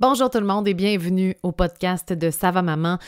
Bonjour tout le monde et bienvenue au podcast de Ça maman.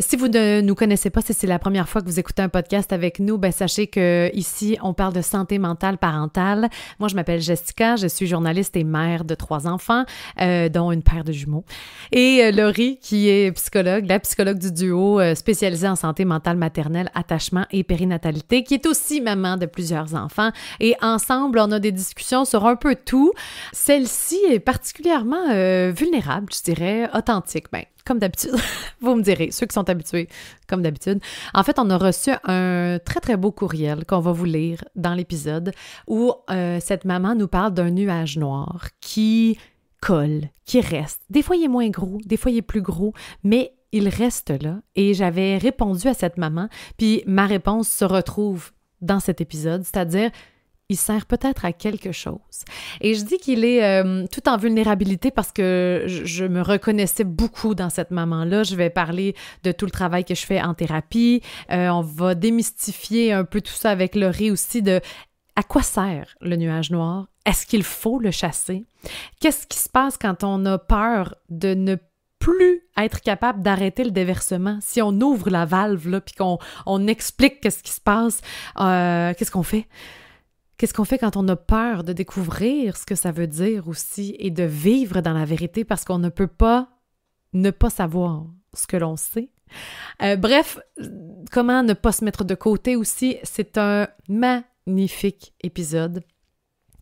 Si vous ne nous connaissez pas, si c'est la première fois que vous écoutez un podcast avec nous, ben sachez que ici on parle de santé mentale parentale. Moi je m'appelle Jessica, je suis journaliste et mère de trois enfants, euh, dont une paire de jumeaux, et euh, Laurie qui est psychologue, la psychologue du duo euh, spécialisée en santé mentale maternelle, attachement et périnatalité, qui est aussi maman de plusieurs enfants. Et ensemble on a des discussions sur un peu tout. Celle-ci est particulièrement vulnérable je dirais authentique. Ben, comme d'habitude, vous me direz, ceux qui sont habitués, comme d'habitude. En fait, on a reçu un très, très beau courriel qu'on va vous lire dans l'épisode où euh, cette maman nous parle d'un nuage noir qui colle, qui reste. Des fois, il est moins gros, des fois, il est plus gros, mais il reste là. Et j'avais répondu à cette maman, puis ma réponse se retrouve dans cet épisode, c'est-à-dire il sert peut-être à quelque chose. Et je dis qu'il est euh, tout en vulnérabilité parce que je, me reconnaissais beaucoup dans cette maman-là. Je vais parler de tout le travail que je fais en thérapie. Euh, on va démystifier un peu tout ça avec Laurie aussi de à quoi sert le nuage noir? Est-ce qu'il faut le chasser? Qu'est-ce qui se passe quand on a peur de ne plus être capable d'arrêter le déversement. Si on ouvre la valve là, puis qu'on on explique qu'est-ce qui se passe, euh, qu'est-ce qu'on fait Qu'est-ce qu'on fait quand on a peur de découvrir ce que ça veut dire aussi et de vivre dans la vérité parce qu'on ne peut pas ne pas savoir ce que l'on sait? Euh, bref, comment ne pas se mettre de côté aussi, c'est un magnifique épisode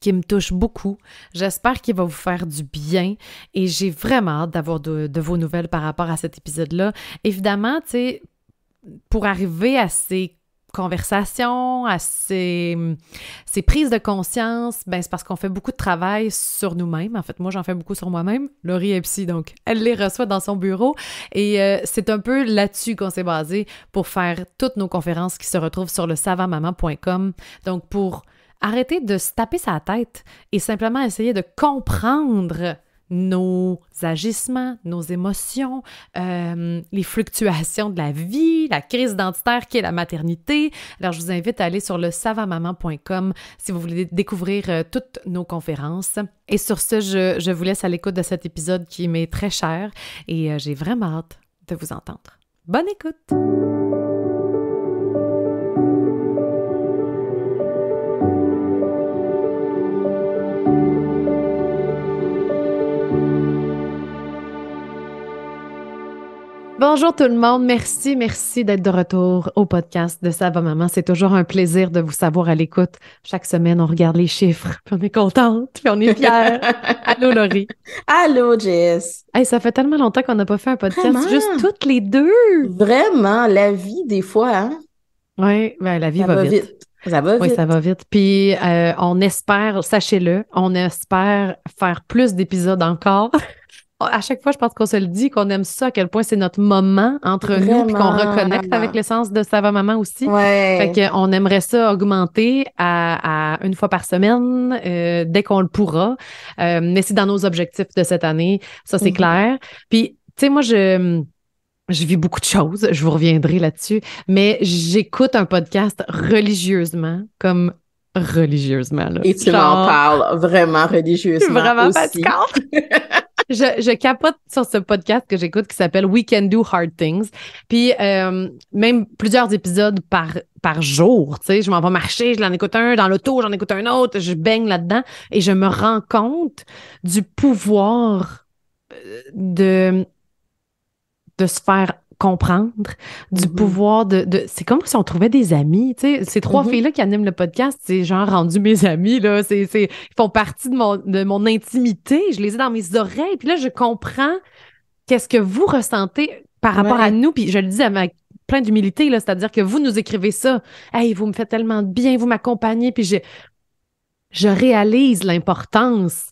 qui me touche beaucoup. J'espère qu'il va vous faire du bien et j'ai vraiment hâte d'avoir de, vos nouvelles par rapport à cet épisode-là. Évidemment, tu sais, pour arriver à ces conversations, à ces, prises de conscience, ben c'est parce qu'on fait beaucoup de travail sur nous-mêmes. En fait, moi, j'en fais beaucoup sur moi-même. Laurie est donc elle les reçoit dans son bureau. Et euh, c'est un peu là-dessus qu'on s'est basé pour faire toutes nos conférences qui se retrouvent sur le savamaman.com. Donc, pour arrêter de se taper sa tête et simplement essayer de comprendre nos agissements, nos émotions, euh, les fluctuations de la vie, la crise identitaire qui est la maternité. Alors, je vous invite à aller sur le savamaman.com si vous voulez découvrir euh, toutes nos conférences. Et sur ce, je, vous laisse à l'écoute de cet épisode qui m'est très cher et euh, j'ai vraiment hâte de vous entendre. Bonne écoute! Bonjour tout le monde. Merci, merci d'être de retour au podcast de Ça maman. C'est toujours un plaisir de vous savoir à l'écoute. Chaque semaine, on regarde les chiffres, puis on est contente, puis on est fière. Allô Laurie. Allô Jess. ça fait tellement longtemps qu'on n'a pas fait un podcast, juste toutes les deux. Vraiment, la vie des fois. Hein? Oui, ben, la vie va, vite. Ça va vite. Oui, ça va vite. Puis euh, on espère, sachez-le, on espère faire plus d'épisodes encore. Oh, à chaque fois, je pense qu'on se le dit, qu'on aime ça, à quel point c'est notre moment entre nous, puis qu'on reconnecte avec l'essence de va Maman aussi. Ouais. Fait qu'on aimerait ça augmenter à, à, une fois par semaine, euh, dès qu'on le pourra. Euh, mais c'est dans nos objectifs de cette année, ça c'est mhm. clair. Puis, tu sais, moi, je... Je vis beaucoup de choses, je vous reviendrai là-dessus, mais j'écoute un podcast religieusement, comme religieusement. Là. Et tu m'en parles vraiment religieusement. Vraiment aussi. je, je capote sur ce podcast que j'écoute qui s'appelle We Can Do Hard Things. Puis euh, même plusieurs épisodes par, par jour. Tu sais, je m'en vais marcher, je l'en écoute un dans l'auto, j'en écoute un autre, je baigne là-dedans et je me rends compte du pouvoir euh, de, de se faire comprendre, du mm-hmm. pouvoir de, de... C'est comme si on trouvait des amis, tu sais. Ces trois mm-hmm. filles-là qui animent le podcast, c'est genre rendu mes amis, là. C'est, c'est, ils font partie de mon, de mon intimité. Je les ai dans mes oreilles. Puis là, je comprends qu'est-ce que vous ressentez par rapport à nous. Puis je le dis avec plein d'humilité, là. C'est-à-dire que vous nous écrivez ça. Hey, vous me faites tellement de bien, vous m'accompagnez. Puis je, je réalise l'importance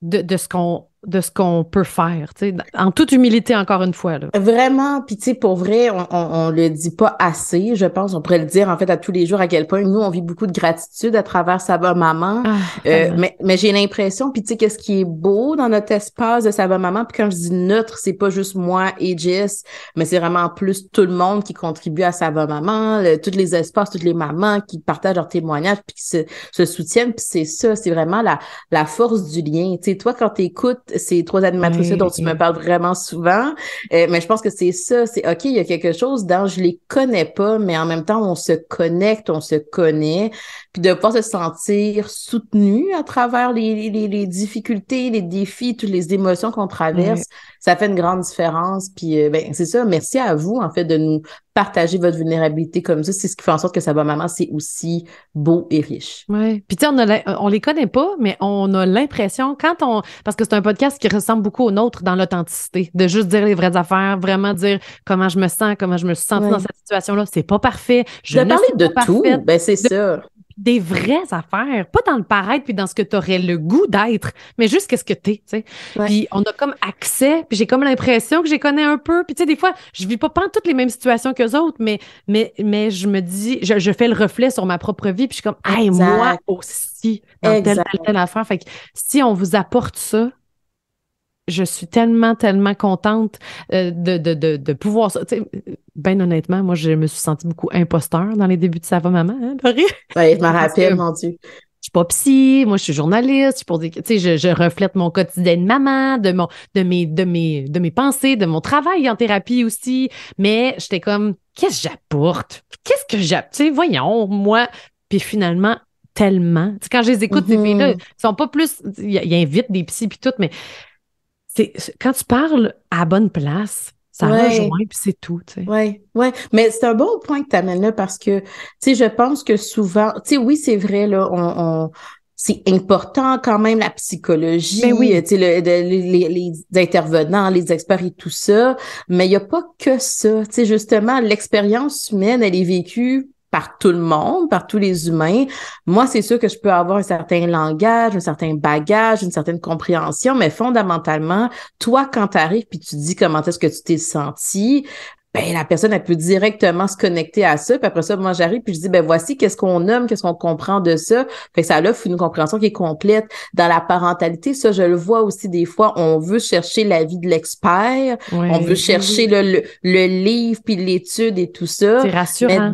de, de ce qu'on de ce qu'on peut faire, en toute humilité, encore une fois. Là. Vraiment, puis tu sais, pour vrai, on, on, on, le dit pas assez, je pense, on pourrait le dire en fait à tous les jours à quel point nous, on vit beaucoup de gratitude à travers Sava Maman, ah, euh, mais, mais j'ai l'impression, puis tu sais, qu'est-ce qui est beau dans notre espace de Sava Maman, puis quand je dis neutre c'est pas juste moi et Jess, mais c'est vraiment plus tout le monde qui contribue à Sava Maman, toutes tous les espaces, toutes les mamans qui partagent leurs témoignages, puis qui se, se soutiennent, puis c'est ça, c'est vraiment la, la force du lien, tu sais, toi quand t'écoutes ces trois animatrices dont tu me parles vraiment souvent. Euh, mais je pense que c'est ça, c'est OK, il y a quelque chose dans je les connais pas, mais en même temps, on se connecte, on se connaît. Puis de pas se sentir soutenu à travers les, les, les difficultés, les défis, toutes les émotions qu'on traverse ça fait une grande différence. Puis euh, ben, c'est ça, merci à vous, en fait, de nous partager votre vulnérabilité comme ça. C'est ce qui fait en sorte que ça va maman, c'est aussi beau et riche. Oui. Puis tu sais, on, a on les connaît pas, mais on a l'impression, quand on. Parce que c'est un podcast qui ressemble beaucoup au nôtre dans l'authenticité, de juste dire les vraies affaires, vraiment dire comment je me sens, comment je me sens dans cette situation-là. C'est pas parfait. Je de parler de tout, ben c'est ça des vraies affaires, pas dans le paraître puis dans ce que tu aurais le goût d'être, mais juste qu'est-ce que tu es, tu sais. Puis on a comme accès, puis j'ai comme l'impression que j'y connais un peu, puis tu sais des fois, je vis pas pas toutes les mêmes situations que autres, mais mais mais je me dis je, fais le reflet sur ma propre vie, puis je suis comme "Hey, moi aussi dans telle telle affaire." Fait que si on vous apporte ça, je suis tellement, tellement contente euh, de, de, pouvoir ça. Ben honnêtement, moi, je me suis sentie beaucoup imposteur dans les débuts de Ça va maman, hein, je m'en rappelle, mon Dieu je suis pas psy, moi je suis journaliste, je pour tu je, reflète mon quotidien de maman, de mon, de mes, de mes, pensées, de mon travail en thérapie aussi. Mais j'étais comme, qu'est-ce que j'apporte Qu'est-ce que j'apporte voyons, moi. Puis finalement, tellement. quand je les écoute, ces mm-hmm. filles-là, ils sont pas plus, ils invitent des psys puis tout, mais c'est quand tu parles à la bonne place, ça rejoint, puis c'est tout. Tu Oui, ouais. mais c'est un bon point que tu amènes là parce que, je pense que souvent, tu oui, c'est vrai, là, on, c'est important quand même la psychologie, ben oui. Euh, les, intervenants, les experts et tout ça, mais il n'y a pas que ça. Tu justement, l'expérience humaine, elle est vécue par tout le monde, par tous les humains. Moi, c'est sûr que je peux avoir un certain langage, un certain bagage, une certaine compréhension, mais fondamentalement, toi, quand tu arrives puis tu dis comment est-ce que tu t'es senti, ben la personne elle peut directement se connecter à ça puis après ça moi j'arrive puis je dis ben voici qu'est-ce qu'on nomme qu'est-ce qu'on comprend de ça fait que ça offre une compréhension qui est complète dans la parentalité ça je le vois aussi des fois on veut chercher l'avis de l'expert on veut chercher le, livre puis l'étude et tout ça c'est rassurant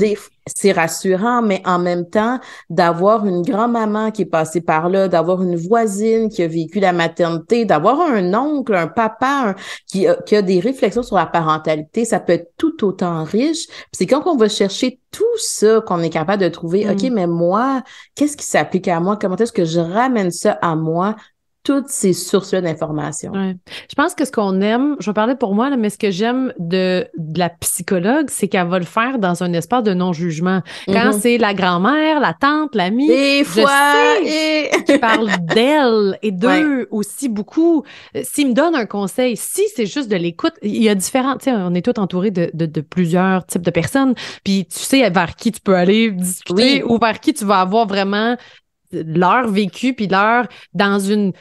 c'est rassurant, mais en même temps, d'avoir une grand-maman qui est passée par là, d'avoir une voisine qui a vécu la maternité, d'avoir un oncle, un papa qui, a, des réflexions sur la parentalité, ça peut être tout autant riche. C'est quand on va chercher tout ça qu'on est capable de trouver, mm. OK, mais moi, qu'est-ce qui s'applique à moi? Comment est-ce que je ramène ça à moi? toutes ces sources-là d'informations. Je pense que ce qu'on aime, je vais parler pour moi, là, mais ce que j'aime de, la psychologue, c'est qu'elle va le faire dans un espace de non-jugement. Quand mm-hmm. c'est la grand-mère, la tante, l'ami je fois, sais parle d'elle et d'eux aussi beaucoup. Euh, s'ils me donnent un conseil, si c'est juste de l'écoute, il y a différents, on est tous entourés de, plusieurs types de personnes, puis tu sais vers qui tu peux aller discuter ou vers qui tu vas avoir vraiment euh, leur vécu puis leur dans une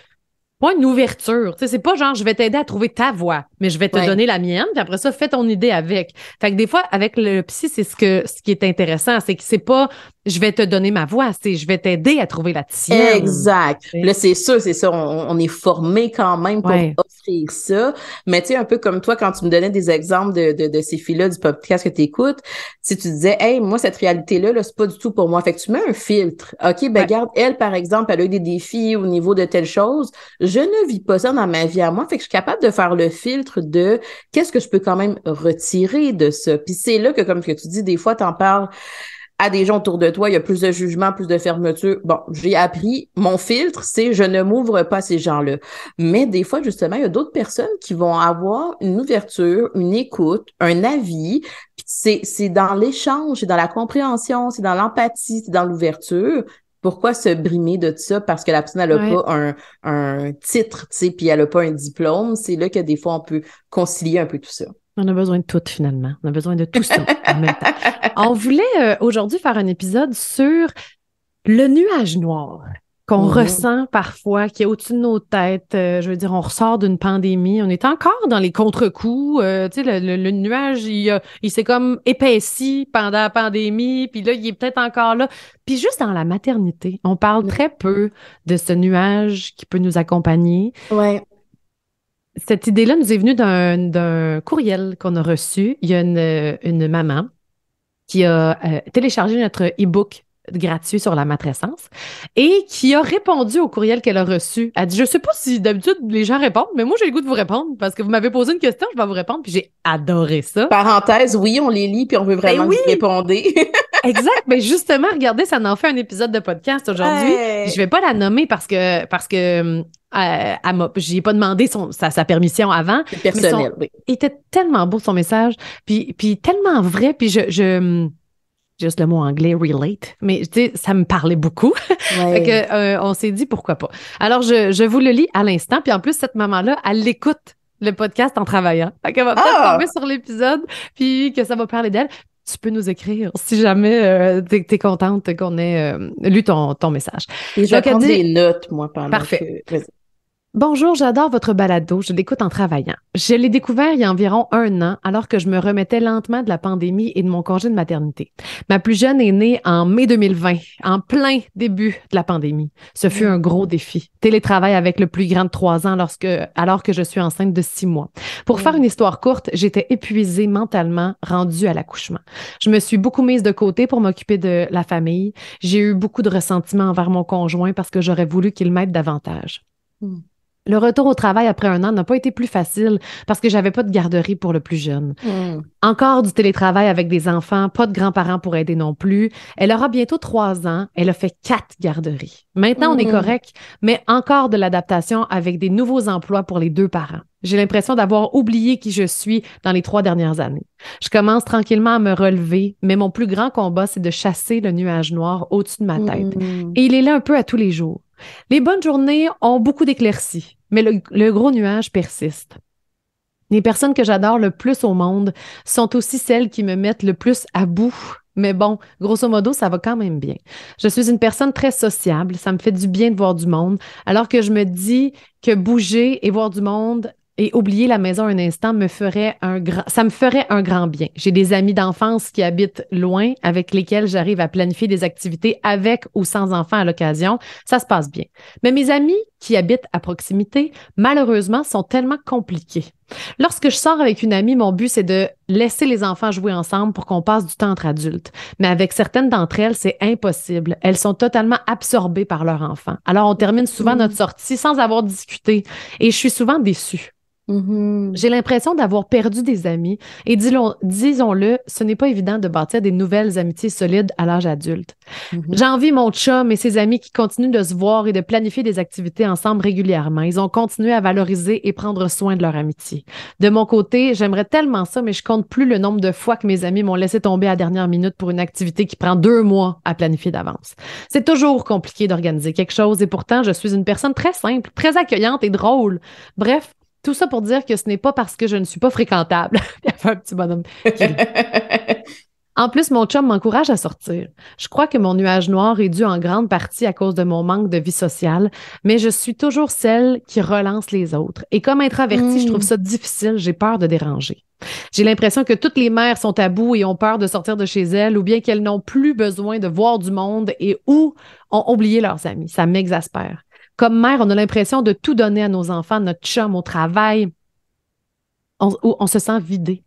pas une ouverture. C'est pas genre je vais t'aider à trouver ta voix, mais je vais te donner la mienne, puis après ça, fais ton idée avec. Fait que des fois, avec le psy, c'est ce que ce qui est intéressant, c'est que c'est pas je vais te donner ma voix, c'est je vais t'aider à trouver la tienne. Exact. Là, c'est sûr, c'est ça, on, est formé quand même pour offrir ça. Mais tu sais, un peu comme toi, quand tu me donnais des exemples de, de, ces filles-là du podcast que tu écoutes, si tu disais, hey, moi, cette réalité-là, -là, c'est pas du tout pour moi. Fait que tu mets un filtre. OK, ben, regarde, elle, par exemple, elle a eu des défis au niveau de telle chose. Je ne vis pas ça dans ma vie à moi. Fait que je suis capable de faire le filtre de qu'est-ce que je peux quand même retirer de ça. Puis c'est là que, comme que tu dis, des fois, t'en parles à des gens autour de toi, il y a plus de jugement, plus de fermeture. Bon, j'ai appris, mon filtre, c'est je ne m'ouvre pas à ces gens-là. Mais des fois, justement, il y a d'autres personnes qui vont avoir une ouverture, une écoute, un avis. C'est, c'est dans l'échange, c'est dans la compréhension, c'est dans l'empathie, c'est dans l'ouverture. Pourquoi se brimer de ça parce que la personne n'a pas un, un titre, tu sais, puis elle n'a pas un diplôme? C'est là que des fois, on peut concilier un peu tout ça. On a besoin de tout, finalement. On a besoin de tout ça en même temps. On voulait euh, aujourd'hui faire un épisode sur le nuage noir qu'on oh. ressent parfois, qui est au-dessus de nos têtes. Euh, je veux dire, on ressort d'une pandémie, on est encore dans les contre-coups. Euh, tu sais, le, nuage, il, il s'est comme épaissi pendant la pandémie, puis là, il est peut-être encore là. Puis juste dans la maternité, on parle très peu de ce nuage qui peut nous accompagner. Ouais. Cette idée-là nous est venue d'un courriel qu'on a reçu. Il y a une, une maman qui a euh, téléchargé notre e-book gratuit sur la matrescence et qui a répondu au courriel qu'elle a reçu. Elle dit Je sais pas si d'habitude les gens répondent, mais moi j'ai le goût de vous répondre parce que vous m'avez posé une question, je vais vous répondre, puis j'ai adoré ça. Parenthèse, oui, on les lit, puis on veut ben vraiment vous répondez. exact. Mais justement, regardez, ça en fait un épisode de podcast aujourd'hui. Je vais pas la nommer parce que parce que hum, euh, à J'ai pas demandé son, sa, permission avant. mais Il était tellement beau son message, puis, puis tellement vrai, puis je, je juste le mot anglais relate, mais tu sais, ça me parlait beaucoup. fait que, euh, on s'est dit pourquoi pas. Alors, je, je vous le lis à l'instant, puis en plus, cette maman-là, elle l'écoute le podcast en travaillant. Fait qu'elle va peut-être ah! tomber sur l'épisode, puis que ça va parler d'elle. Tu peux nous écrire si jamais euh, tu es, contente qu'on ait euh, lu ton, ton message. Et je vais prendre des notes, moi, pendant Parfait. Bonjour, j'adore votre balado. Je l'écoute en travaillant. Je l'ai découvert il y a environ un an, alors que je me remettais lentement de la pandémie et de mon congé de maternité. Ma plus jeune est née en mai 2020, en plein début de la pandémie. Ce fut un gros défi. Télétravail avec le plus grand de trois ans lorsque, alors que je suis enceinte de six mois. Pour faire mm. une histoire courte, j'étais épuisée mentalement, rendue à l'accouchement. Je me suis beaucoup mise de côté pour m'occuper de la famille. J'ai eu beaucoup de ressentiment envers mon conjoint parce que j'aurais voulu qu'il m'aide davantage. Mm le retour au travail après un an n'a pas été plus facile parce que j'avais pas de garderie pour le plus jeune. Hmm. Encore du télétravail avec des enfants, pas de grands-parents pour aider non plus. Elle aura bientôt trois ans. Elle a fait quatre garderies. Maintenant, on est hmm. correct, mais encore de l'adaptation avec des nouveaux emplois pour les deux parents. J'ai l'impression d'avoir oublié qui je suis dans les trois dernières années. Je commence tranquillement à me relever, mais mon plus grand combat, c'est de chasser le nuage noir au-dessus de ma tête. Hmm. Et il est là un peu à tous les jours. Les bonnes journées ont beaucoup d'éclaircies, mais le, le gros nuage persiste. Les personnes que j'adore le plus au monde sont aussi celles qui me mettent le plus à bout mais bon, grosso modo, ça va quand même bien. Je suis une personne très sociable. Ça me fait du bien de voir du monde. Alors que je me dis que bouger et voir du monde et oublier la maison un instant me ferait un grand, ça me ferait un grand bien. J'ai des amis d'enfance qui habitent loin, avec lesquels j'arrive à planifier des activités avec ou sans enfants à l'occasion. Ça se passe bien. Mais mes amis qui habitent à proximité, malheureusement, sont tellement compliqués. Lorsque je sors avec une amie, mon but, c'est de laisser les enfants jouer ensemble pour qu'on passe du temps entre adultes. Mais avec certaines d'entre elles, c'est impossible. Elles sont totalement absorbées par leur enfant. Alors, on termine souvent notre sortie sans avoir discuté et je suis souvent déçue. Mm-hmm. J'ai l'impression d'avoir perdu des amis. Et disons-le, ce n'est pas évident de bâtir des nouvelles amitiés solides à l'âge adulte. Mm-hmm. J'envie mon chum et ses amis qui continuent de se voir et de planifier des activités ensemble régulièrement. Ils ont continué à valoriser et prendre soin de leur amitié. De mon côté, j'aimerais tellement ça, mais je compte plus le nombre de fois que mes amis m'ont laissé tomber à dernière minute pour une activité qui prend deux mois à planifier d'avance. C'est toujours compliqué d'organiser quelque chose et pourtant, je suis une personne très simple, très accueillante et drôle. Bref, tout ça pour dire que ce n'est pas parce que je ne suis pas fréquentable. Il y avait un petit bonhomme. en plus, mon chum m'encourage à sortir. Je crois que mon nuage noir est dû en grande partie à cause de mon manque de vie sociale, mais je suis toujours celle qui relance les autres. Et comme introvertie, je trouve hmm. ça difficile. J'ai peur de déranger. J'ai l'impression que toutes les mères sont à bout et ont peur de sortir de chez elles ou bien qu'elles n'ont plus besoin de voir du monde et ou ont oublié leurs amis. Ça m'exaspère. Comme mère, on a l'impression de tout donner à nos enfants, notre chum au travail. On, on se sent vidé.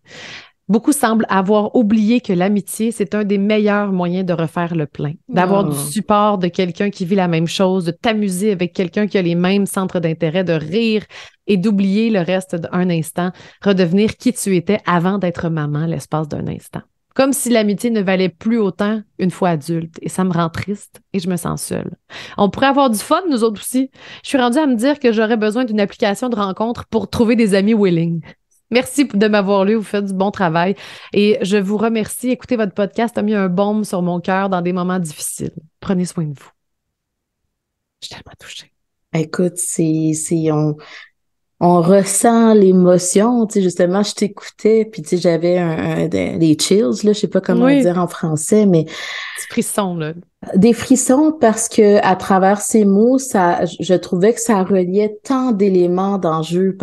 Beaucoup semblent avoir oublié que l'amitié, c'est un des meilleurs moyens de refaire le plein, d'avoir du ah. support de quelqu'un qui vit la même chose, de t'amuser avec quelqu'un qui a les mêmes centres d'intérêt, de rire et d'oublier le reste d'un instant, redevenir qui tu étais avant d'être maman l'espace d'un instant. Comme si l'amitié ne valait plus autant une fois adulte. Et ça me rend triste et je me sens seule. On pourrait avoir du fun, nous autres aussi. Je suis rendue à me dire que j'aurais besoin d'une application de rencontre pour trouver des amis willing. Merci de m'avoir lu. Vous faites du bon travail. Et je vous remercie. Écoutez, votre podcast a mis un baume sur mon cœur dans des moments difficiles. Prenez soin de vous. Je suis tellement touchée. Écoute, c'est, on, on ressent l'émotion, tu sais, justement, je t'écoutais, puis tu sais, j'avais un, des chills, là, je sais pas comment dire en français, mais... Petit frisson, là. Des frissons parce que à travers ces mots, ça, je trouvais que ça reliait tant d'éléments d'enjeux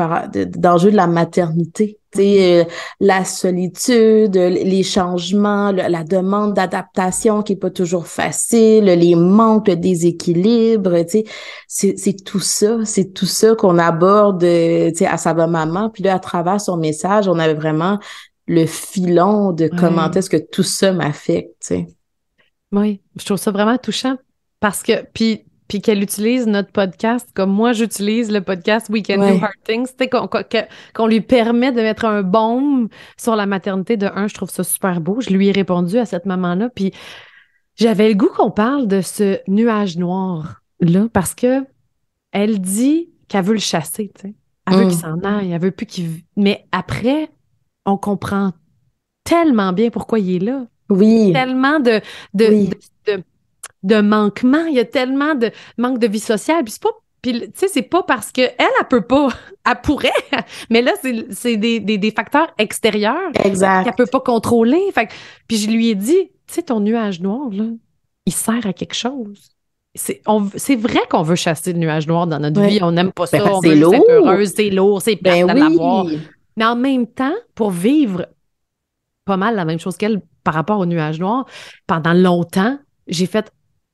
d'enjeux de la maternité. Euh, la solitude, les changements, la demande d'adaptation qui n'est pas toujours facile, les manques, le déséquilibre, c'est tout ça, c'est tout ça qu'on aborde euh, à sa Maman. Puis là, à travers son message, on avait vraiment le filon de comment est-ce que tout ça m'affecte. Oui, je trouve ça vraiment touchant parce que, puis, puis qu'elle utilise notre podcast comme moi j'utilise le podcast We Can Do Hard Things, qu'on lui permet de mettre un baume sur la maternité de un, je trouve ça super beau. Je lui ai répondu à cette maman-là, puis j'avais le goût qu'on parle de ce nuage noir là parce que elle dit qu'elle veut le chasser, tu sais. Elle veut mm. qu'il s'en aille, elle veut plus qu'il. Mais après, on comprend tellement bien pourquoi il est là. Oui. Tellement de, de, de, manquements, il y a tellement de manque de vie sociale. Puis c'est pas tu sais, c'est pas parce que elle, elle peut pas, elle pourrait, mais là, c'est des, facteurs extérieurs qu'elle peut pas contrôler. Fait, puis je lui ai dit, tu sais, ton nuage noir, là, il sert à quelque chose. C'est vrai qu'on veut chasser le nuage noir dans notre vie, on n'aime pas ben, ça, on veut lourd. être heureuse, c'est lourd, c'est ben plein Mais en même temps, pour vivre pas mal la même chose qu'elle, par rapport au nuage noir, pendant longtemps, j'ai fait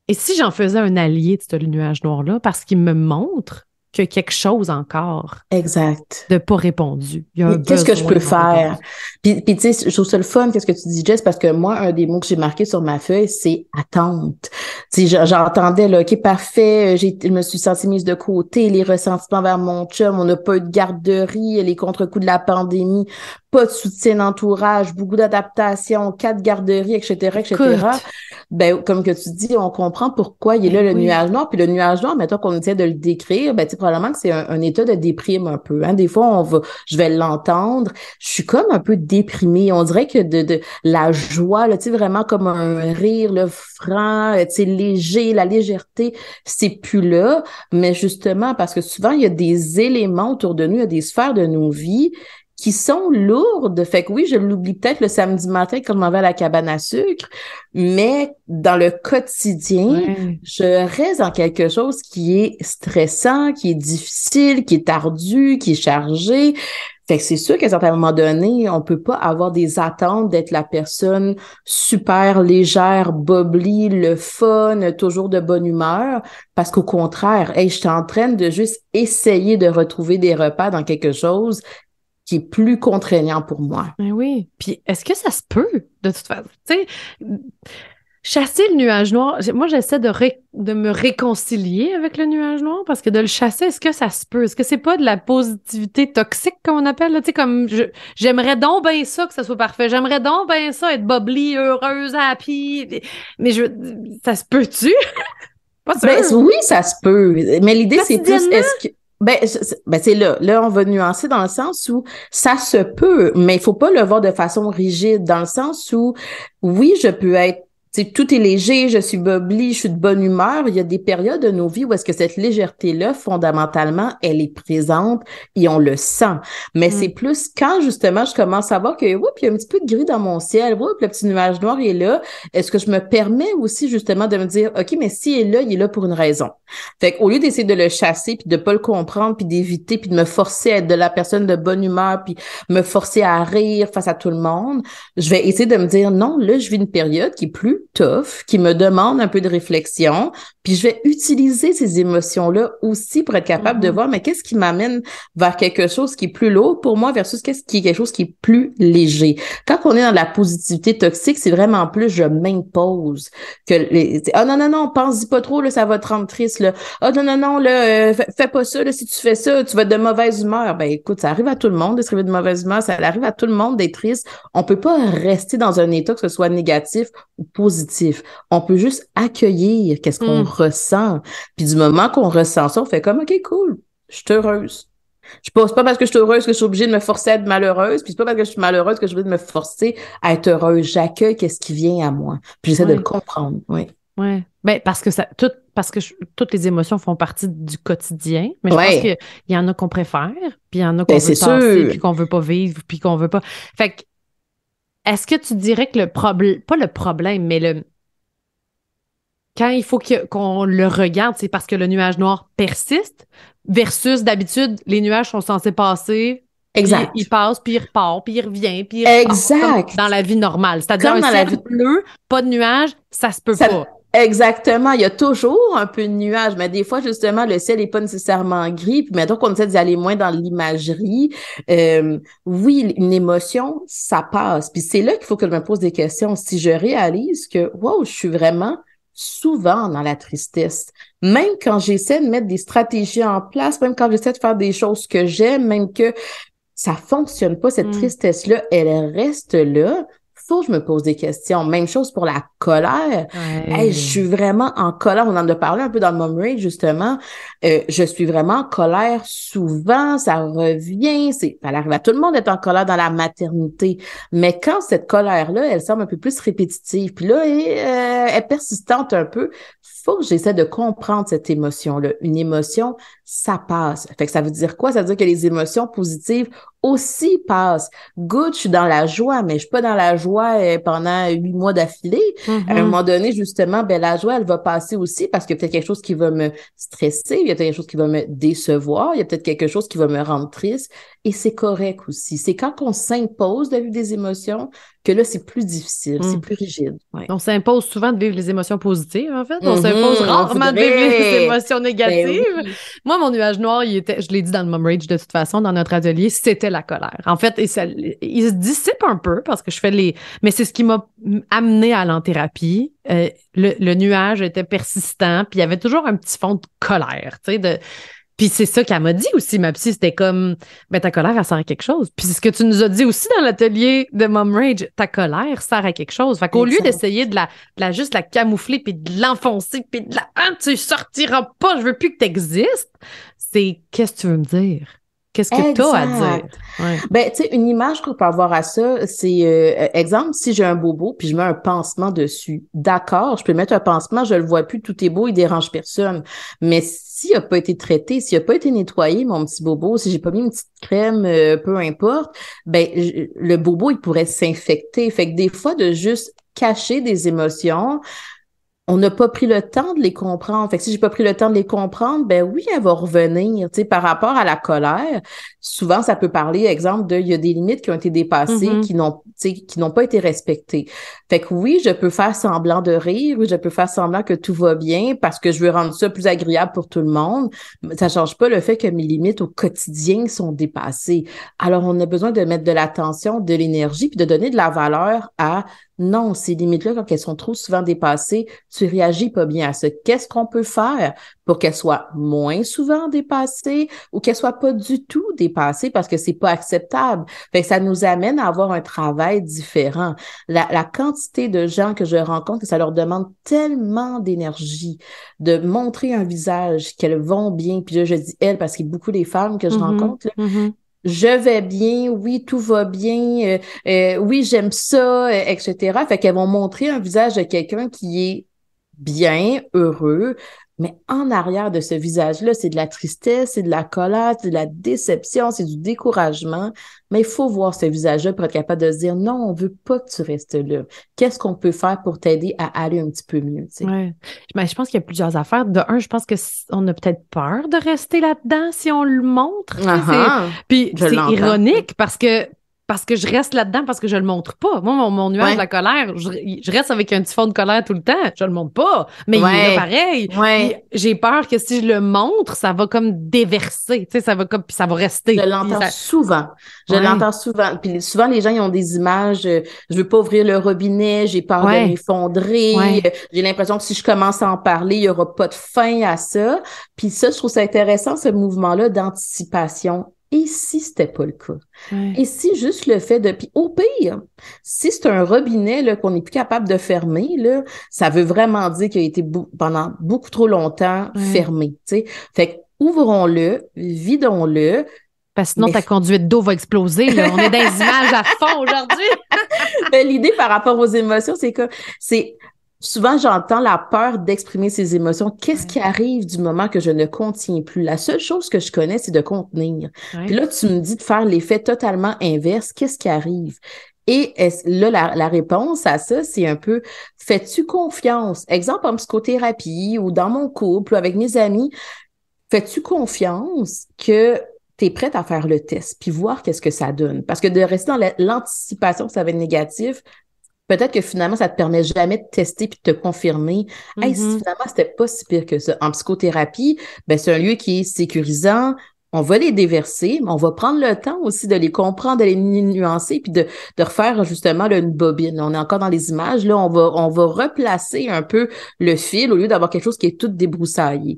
et si j'en faisais un allié de ce nuage noir-là, parce qu'il me montre que quelque chose encore exact. de pas répondu. Qu'est-ce que je peux faire? Puis, tu sais, je trouve ça le fun, qu'est-ce que tu dis, Jess, parce que moi, un des mots que j'ai marqué sur ma feuille, c'est attente. Tu sais, j'entendais, là, OK, parfait, euh, je me suis sentie mise de côté, les ressentiments vers mon chum, on n'a pas eu de garderie, les contre-coups de la pandémie pas de soutien d'entourage, beaucoup d'adaptation, quatre garderies, etc., etc. Ben, comme que tu dis, on comprend pourquoi il y ben là le nuage noir. Puis le nuage noir, mettons qu'on essaie de le décrire, ben, tu probablement que c'est un, état de déprime un peu. Hein. Des fois, on va, je vais l'entendre. Je suis comme un peu déprimée. On dirait que de, la joie, là, tu sais, vraiment comme un rire, le franc, euh, tu sais, léger, la légèreté, c'est plus là. Mais justement, parce que souvent, il y a des éléments autour de nous, il y a des sphères de nos vies qui sont lourdes. Fait que oui, je l'oublie peut-être le samedi matin quand je m'en vais à la cabane à sucre, mais dans le quotidien, je reste dans quelque chose qui est stressant, qui est difficile, qui est ardu, qui est chargé. Fait que c'est sûr qu'à un certain moment donné, on peut pas avoir des attentes d'être la personne super légère, boblie, le fun, toujours de bonne humeur, parce qu'au contraire, hey, je suis en train de juste essayer de retrouver des repas dans quelque chose qui est plus contraignant pour moi. Ben oui. Puis est-ce que ça se peut de toute façon? chasser le nuage noir, moi j'essaie de, de me réconcilier avec le nuage noir parce que de le chasser, est-ce que ça se peut? Est-ce que c'est pas de la positivité toxique comme on appelle? Tu sais, comme j'aimerais donc bien ça que ça soit parfait. J'aimerais donc bien ça être bubbly, heureuse, happy. Mais je ça se peut-tu? Ben oui, ça se peut. Mais l'idée, c'est plus est-ce que ben, ben, c'est là. Là, on va nuancer dans le sens où ça se peut, mais il faut pas le voir de façon rigide, dans le sens où, oui, je peux être c'est tout est léger, je suis bobli, je suis de bonne humeur. Il y a des périodes de nos vies où est-ce que cette légèreté-là, fondamentalement, elle est présente et on le sent. Mais mm. c'est plus quand, justement, je commence à voir que, oups, il y a un petit peu de gris dans mon ciel, oups, le petit nuage noir est là. Est-ce que je me permets aussi, justement, de me dire, OK, mais s'il est là, il est là pour une raison. Fait qu'au lieu d'essayer de le chasser, puis de pas le comprendre, puis d'éviter, puis de me forcer à être de la personne de bonne humeur, puis me forcer à rire face à tout le monde, je vais essayer de me dire, non, là, je vis une période qui plus tough, qui me demande un peu de réflexion, puis je vais utiliser ces émotions-là aussi pour être capable de mm-hmm. voir, mais qu'est-ce qui m'amène vers quelque chose qui est plus lourd pour moi versus qu'est-ce qui est quelque chose qui est plus léger. Quand on est dans la positivité toxique, c'est vraiment plus je m'impose que oh non non non, pense-y pas trop là, ça va te rendre triste Ah oh non non non là, euh, fais, pas ça là, si tu fais ça, tu vas être de mauvaise humeur. Ben écoute, ça arrive à tout le monde de de mauvaise humeur, ça arrive à tout le monde d'être triste. On peut pas rester dans un état que ce soit négatif ou positif. On peut juste accueillir qu'est-ce qu'on mm-hmm ressent. Puis du moment qu'on ressent ça, on fait comme, OK, cool, je suis heureuse. Je pense pas parce que je suis heureuse que je suis obligée de me forcer à être malheureuse, puis c'est pas parce que je suis malheureuse que je suis obligée de me forcer à être heureuse. J'accueille ce qui vient à moi. Puis j'essaie de le comprendre. Oui. ouais Ben, parce que ça, parce que toutes les émotions font partie du quotidien, mais je pense qu'il y en a qu'on préfère, puis il y en a qu'on ben, veut puis qu'on veut pas vivre, puis qu'on veut pas. Fait est-ce que tu dirais que le problème, pas le problème, mais le, quand il faut qu'on le regarde, c'est parce que le nuage noir persiste, versus d'habitude, les nuages sont censés passer. Exact. Ils passent, puis ils repartent, puis ils reviennent. puis Exact. dans la vie normale. C'est-à-dire, un dans la vie bleue, pas de nuage, ça se peut pas. Exactement. Il y a toujours un peu de nuage, mais des fois, justement, le ciel n'est pas nécessairement gris. Puis maintenant qu'on essaie d'y aller moins dans l'imagerie, euh, oui, une émotion, ça passe. Puis c'est là qu'il faut que je me pose des questions. Si je réalise que, wow, je suis vraiment souvent dans la tristesse. Même quand j'essaie de mettre des stratégies en place, même quand j'essaie de faire des choses que j'aime, même que ça fonctionne pas, cette mm. tristesse-là, elle reste là faut que je me pose des questions. Même chose pour la colère. je suis vraiment en colère. On en a parlé un peu dans le mom justement. Euh, je suis vraiment en colère souvent. Ça revient. C'est, ça arrive à tout le monde est en colère dans la maternité. Mais quand cette colère-là, elle semble un peu plus répétitive, puis là, elle est euh, persistante un peu, faut que j'essaie de comprendre cette émotion-là. Une émotion, ça passe. Fait ça veut dire quoi? Ça veut dire que les émotions positives aussi passent. Good, je suis dans la joie, mais je suis pas dans la joie euh, pendant huit mois d'affilée. À un mm-hmm. moment donné, justement, ben, la joie, elle va passer aussi parce qu'il y a peut-être quelque chose qui va me stresser, il y a peut-être quelque chose qui va me décevoir, il y a peut-être quelque chose qui va me rendre triste, et c'est correct aussi. C'est quand on s'impose de vivre des émotions que là, c'est plus difficile, c'est mm. plus rigide. On s'impose souvent de vivre les émotions positives, en fait. On mm-hmm, s'impose rarement de vivre les émotions ben négatives. Moi, mon nuage noir, il était, je l'ai dit dans le Rage de toute façon, dans notre atelier, c'était la colère. En fait, il se dissipe un peu parce que je fais les... Mais c'est ce qui m'a amené à l'enthérapie. en euh, le, le nuage était persistant, puis il y avait toujours un petit fond de colère, tu sais, de puis c'est ça qu'elle m'a dit aussi, ma psy. C'était comme, ben ta colère, elle sert à quelque chose. Puis c'est ce que tu nous as dit aussi dans l'atelier de Mom Rage, ta colère sert à quelque chose. Fait qu'au lieu d'essayer de la, de la juste la camoufler, puis de l'enfoncer, puis de la, hein, tu sortiras pas, je veux plus que tu existes », c'est qu'est-ce que tu veux me dire? Qu'est-ce que tu as à dire? Ben, tu sais, une image qu'on peut avoir à ça, c'est, euh, exemple, si j'ai un bobo puis je mets un pansement dessus, d'accord, je peux mettre un pansement, je le vois plus, tout est beau, il dérange personne. Mais s'il n'a pas été traité, s'il n'a pas été nettoyé, mon petit bobo, si j'ai pas mis une petite crème, euh, peu importe, ben, le bobo, il pourrait s'infecter. Fait que des fois, de juste cacher des émotions, on n'a pas pris le temps de les comprendre. Fait que si j'ai pas pris le temps de les comprendre, ben oui, elle va revenir, tu sais, par rapport à la colère souvent, ça peut parler, exemple, de, il y a des limites qui ont été dépassées, mm-hmm. qui n'ont, qui n'ont pas été respectées. Fait que oui, je peux faire semblant de rire, ou je peux faire semblant que tout va bien parce que je veux rendre ça plus agréable pour tout le monde. mais Ça change pas le fait que mes limites au quotidien sont dépassées. Alors, on a besoin de mettre de l'attention, de l'énergie, puis de donner de la valeur à non, ces limites-là, quand elles sont trop souvent dépassées, tu réagis pas bien à ça. Qu'est-ce qu'on peut faire pour qu'elles soient moins souvent dépassées ou qu'elles soient pas du tout dépassées? passé parce que c'est pas acceptable. Fait ça nous amène à avoir un travail différent. La, quantité de gens que je rencontre, ça leur demande tellement d'énergie de montrer un visage qu'elles vont bien. Puis là, je dis elles parce qu'il y a beaucoup des femmes que je mm-hmm. rencontre. Mm-hmm. je vais bien, oui, tout va bien, euh, euh, oui, j'aime ça, euh, etc. Fait qu'elles vont montrer un visage de quelqu'un qui est bien, heureux, mais en arrière de ce visage-là, c'est de la tristesse, c'est de la colère, c'est de la déception, c'est du découragement. Mais il faut voir ce visage-là pour être capable de se dire non, on veut pas que tu restes là. Qu'est-ce qu'on peut faire pour t'aider à aller un petit peu mieux? Ouais. mais ben, je pense qu'il y a plusieurs affaires. De un, je pense qu'on a peut-être peur de rester là-dedans si on le montre. Ah ah! Puis c'est ironique parce que parce que je reste là-dedans parce que je le montre pas. Moi, mon, nuage de la colère, je, reste avec un petit fond de colère tout le temps. Je le montre pas, mais ouais. il est pareil. Ouais. J'ai peur que si je le montre, ça va comme déverser, tu sais, ça va comme ça va rester. Je l'entends souvent. Je l'entends souvent. Puis souvent les gens ils ont des images. Euh, je veux pas ouvrir le robinet, j'ai peur de m'effondrer. Euh, j'ai l'impression que si je commence à en parler, il y aura pas de fin à ça. Puis ça, je trouve ça intéressant ce mouvement-là d'anticipation et si c'était pas le cas? Et si juste le fait de... Puis au pire, si c'est un robinet là, qu'on n'est plus capable de fermer, là, ça veut vraiment dire qu'il a été pendant beaucoup trop longtemps fermé. T'sais. Fait ouvrons-le, vidons-le, parce que sinon, ta conduite d'eau va exploser. On est dans les images à fond aujourd'hui. Ben, l'idée par rapport aux émotions, c'est que c'est Souvent, j'entends la peur d'exprimer ses émotions. Qu'est-ce qui arrive du moment que je ne contiens plus? La seule chose que je connais, c'est de contenir. Puis là, tu me dis de faire l'effet totalement inverse. Qu'est-ce qui arrive? Et là, la, la, réponse à ça, c'est un peu fais-tu confiance? Exemple en psychothérapie ou dans mon couple ou avec mes amis, fais-tu confiance que tu es prête à faire le test puis voir qu'est-ce que ça donne? Parce que de rester dans l'anticipation que ça va être négatif, peut-être que finalement, ça te permet jamais de tester puis de te confirmer. Hey, mm-hmm. finalement, c'était pas si pire que ça. En psychothérapie, ben, c'est un lieu qui est sécurisant. On va les déverser, mais on va prendre le temps aussi de les comprendre, de les nuancer, puis de, de refaire justement là, une bobine. On est encore dans les images, là, on va, on va replacer un peu le fil au lieu d'avoir quelque chose qui est tout débroussaillé.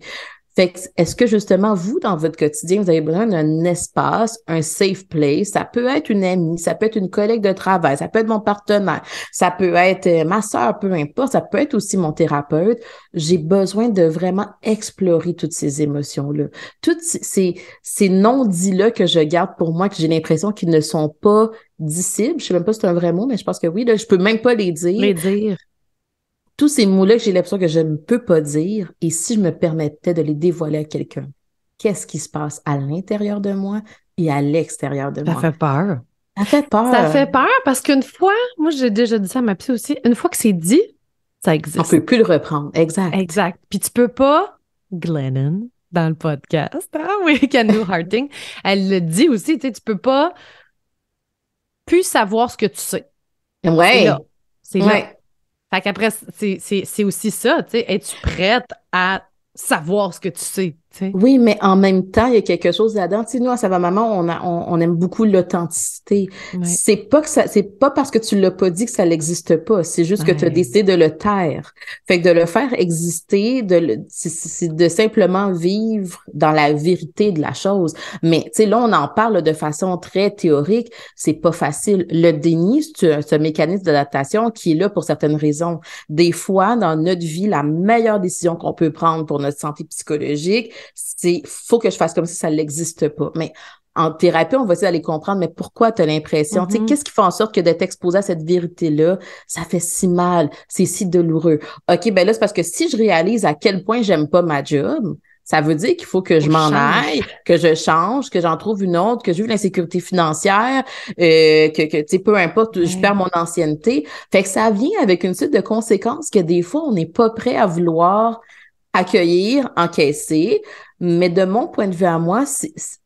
Fait est-ce que justement, vous, dans votre quotidien, vous avez besoin d'un espace, un safe place? Ça peut être une amie, ça peut être une collègue de travail, ça peut être mon partenaire, ça peut être euh, ma soeur, peu importe, ça peut être aussi mon thérapeute. J'ai besoin de vraiment explorer toutes ces émotions-là. Toutes ces, ces non-dits-là que je garde pour moi, que j'ai l'impression qu'ils ne sont pas disciples. Je sais même pas si c'est un vrai mot, mais je pense que oui, là, je peux même pas les dire. Les dire tous ces mots-là j'ai l'impression que je ne peux pas dire, et si je me permettais de les dévoiler à quelqu'un, qu'est-ce qui se passe à l'intérieur de moi et à l'extérieur de moi? Ça fait peur. Ça fait peur. Ça fait peur parce qu'une fois, moi j'ai déjà dit ça à ma psy aussi, une fois que c'est dit, ça existe. On peut plus le reprendre. Exact. Exact. Puis tu peux pas, Glennon, dans le podcast, ah oui, Canoe Harting, elle le dit aussi, tu sais, peux pas plus savoir ce que tu sais. Ouais. C'est là. Fait qu'après, c'est aussi ça, tu sais, es-tu prête à savoir ce que tu sais? Oui, mais en même temps, il y a quelque chose là-dedans. Tu sais, nous, à sa Maman, on, a, on, aime beaucoup l'authenticité. C'est pas que ça, c'est pas parce que tu l'as pas dit que ça n'existe pas. C'est juste que tu as décidé de le taire. Fait de le faire exister, de le, c'est, de simplement vivre dans la vérité de la chose. Mais, tu sais, là, on en parle de façon très théorique. C'est pas facile. Le déni, ce mécanisme d'adaptation qui est là pour certaines raisons. Des fois, dans notre vie, la meilleure décision qu'on peut prendre pour notre santé psychologique, c'est faut que je fasse comme si ça n'existe pas. Mais en thérapie, on va essayer d'aller comprendre, mais pourquoi tu as l'impression? Mm-hmm. Qu'est-ce qui fait en sorte que d'être exposé à cette vérité-là, ça fait si mal, c'est si douloureux? OK, ben là, c'est parce que si je réalise à quel point j'aime pas ma job, ça veut dire qu'il faut que je m'en aille, que je change, que j'en trouve une autre, que j'ai eu l'insécurité financière, euh, que, tu sais, peu importe, je perds mon ancienneté. Fait que ça vient avec une suite de conséquences que des fois, on n'est pas prêt à vouloir accueillir, encaisser. Mais de mon point de vue à moi,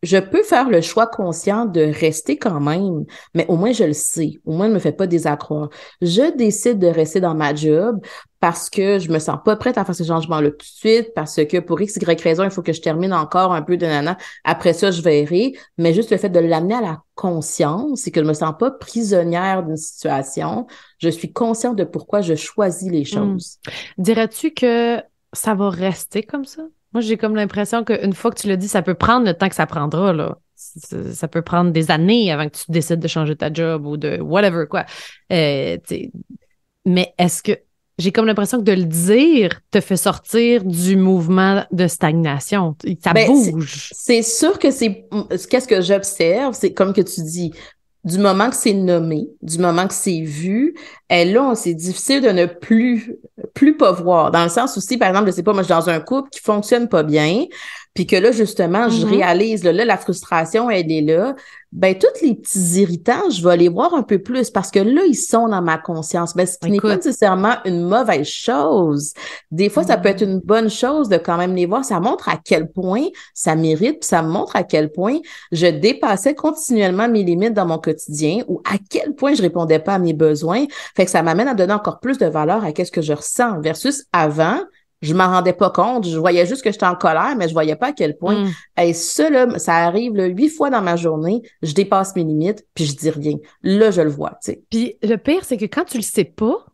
je peux faire le choix conscient de rester quand même, mais au moins je le sais. Au moins, ne me fais pas désaccroire. Je décide de rester dans ma job parce que je me sens pas prête à faire ce changement-là tout de suite, parce que pour x, y raison, il faut que je termine encore un peu de nana. Après ça, je verrai. Mais juste le fait de l'amener à la conscience, c'est que je me sens pas prisonnière d'une situation. Je suis consciente de pourquoi je choisis les hmm. choses. Dirais-tu que ça va rester comme ça. Moi, j'ai comme l'impression qu'une fois que tu l'as dit, ça peut prendre le temps que ça prendra. Là. Ça, peut prendre des années avant que tu décides de changer ta job ou de whatever, quoi. Euh, mais est-ce que j'ai comme l'impression que de le dire te fait sortir du mouvement de stagnation. Ça ben, bouge. C'est sûr que c'est. Qu'est-ce que j'observe, c'est comme que tu dis, du moment que c'est nommé, du moment que c'est vu, et eh, là, c'est difficile de ne plus, plus pas voir. Dans le sens aussi, par exemple, je sais pas, moi, je suis dans un couple qui fonctionne pas bien puis que là, justement, je mm-hmm. réalise, là, la frustration, elle est là, ben tous les petits irritants, je vais les voir un peu plus parce que là, ils sont dans ma conscience. Mais ben, ce qui n'est pas nécessairement une mauvaise chose. Des fois, ça peut être mm-hmm. une bonne chose de quand même les voir. Ça montre à quel point ça m'irrite, puis ça montre à quel point je dépassais continuellement mes limites dans mon quotidien ou à quel point je répondais pas à mes besoins. Fait que ça m'amène à donner encore plus de valeur à ce que je ressens versus avant je m'en rendais pas compte. Je voyais juste que j'étais en colère, mais je voyais pas à quel point. Mm. Et cela ça, arrive le huit fois dans ma journée, je dépasse mes limites, puis je dis rien. Là, je le vois, tu Puis le pire, c'est que quand tu le sais pas,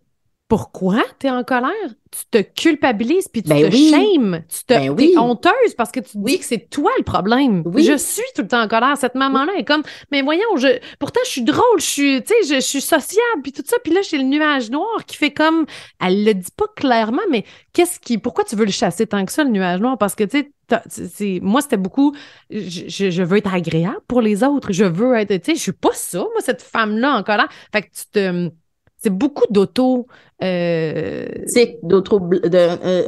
pourquoi tu es en colère. Tu te culpabilises, puis tu ben te shames. Tu te, ben honteuse parce que tu te dis que c'est toi le problème. Je suis tout le temps en colère. Cette maman-là est comme, mais voyons, je, pourtant, je suis drôle, je suis, je, suis sociable, puis tout ça. Puis là, j'ai le nuage noir qui fait comme, elle le dit pas clairement, mais qu'est-ce qui, pourquoi tu veux le chasser tant que ça, le nuage noir? Parce que, tu sais, moi, c'était beaucoup, je, je, veux être agréable pour les autres, je veux être, tu sais, je suis pas ça, moi, cette femme-là en colère. Fait que tu te, c'est beaucoup d'auto. Euh... d'auto. Euh,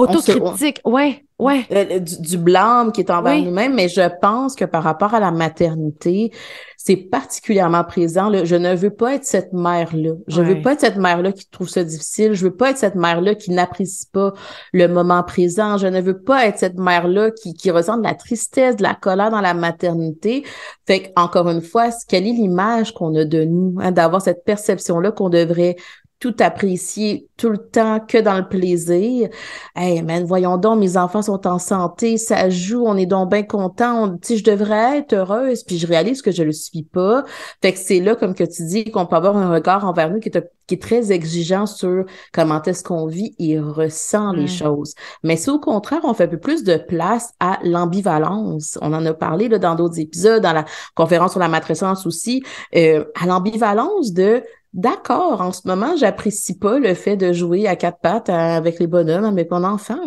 ouais ouais. Euh, euh, du, blâme qui est envers nous-mêmes, mais je pense que par rapport à la maternité, c'est particulièrement présent. Je ne veux pas être cette mère-là. Je veux pas être cette mère-là qui trouve ça difficile. Je veux pas être cette mère-là qui n'apprécie pas le moment présent. Je ne veux pas être cette mère-là qui, ressent de la tristesse, de la colère dans la maternité. Fait encore une fois, quelle est l'image qu'on a de nous, hein, d'avoir cette perception-là qu'on devrait tout apprécier tout le temps que dans le plaisir. Hey man, voyons donc, mes enfants sont en santé, ça joue, on est donc bien content. Tu je devrais être heureuse, puis je réalise que je le suis pas. Fait que c'est là, comme que tu dis, qu'on peut avoir un regard envers nous qui est, très exigeant sur comment est-ce qu'on vit et ressent les mm. choses. Mais si au contraire, on fait un peu plus de place à l'ambivalence, on en a parlé là, dans d'autres épisodes, dans la conférence sur la matrescence aussi, euh, à l'ambivalence de d'accord, en ce moment, j'apprécie pas le fait de jouer à quatre pattes avec les bonhommes avec mon enfant.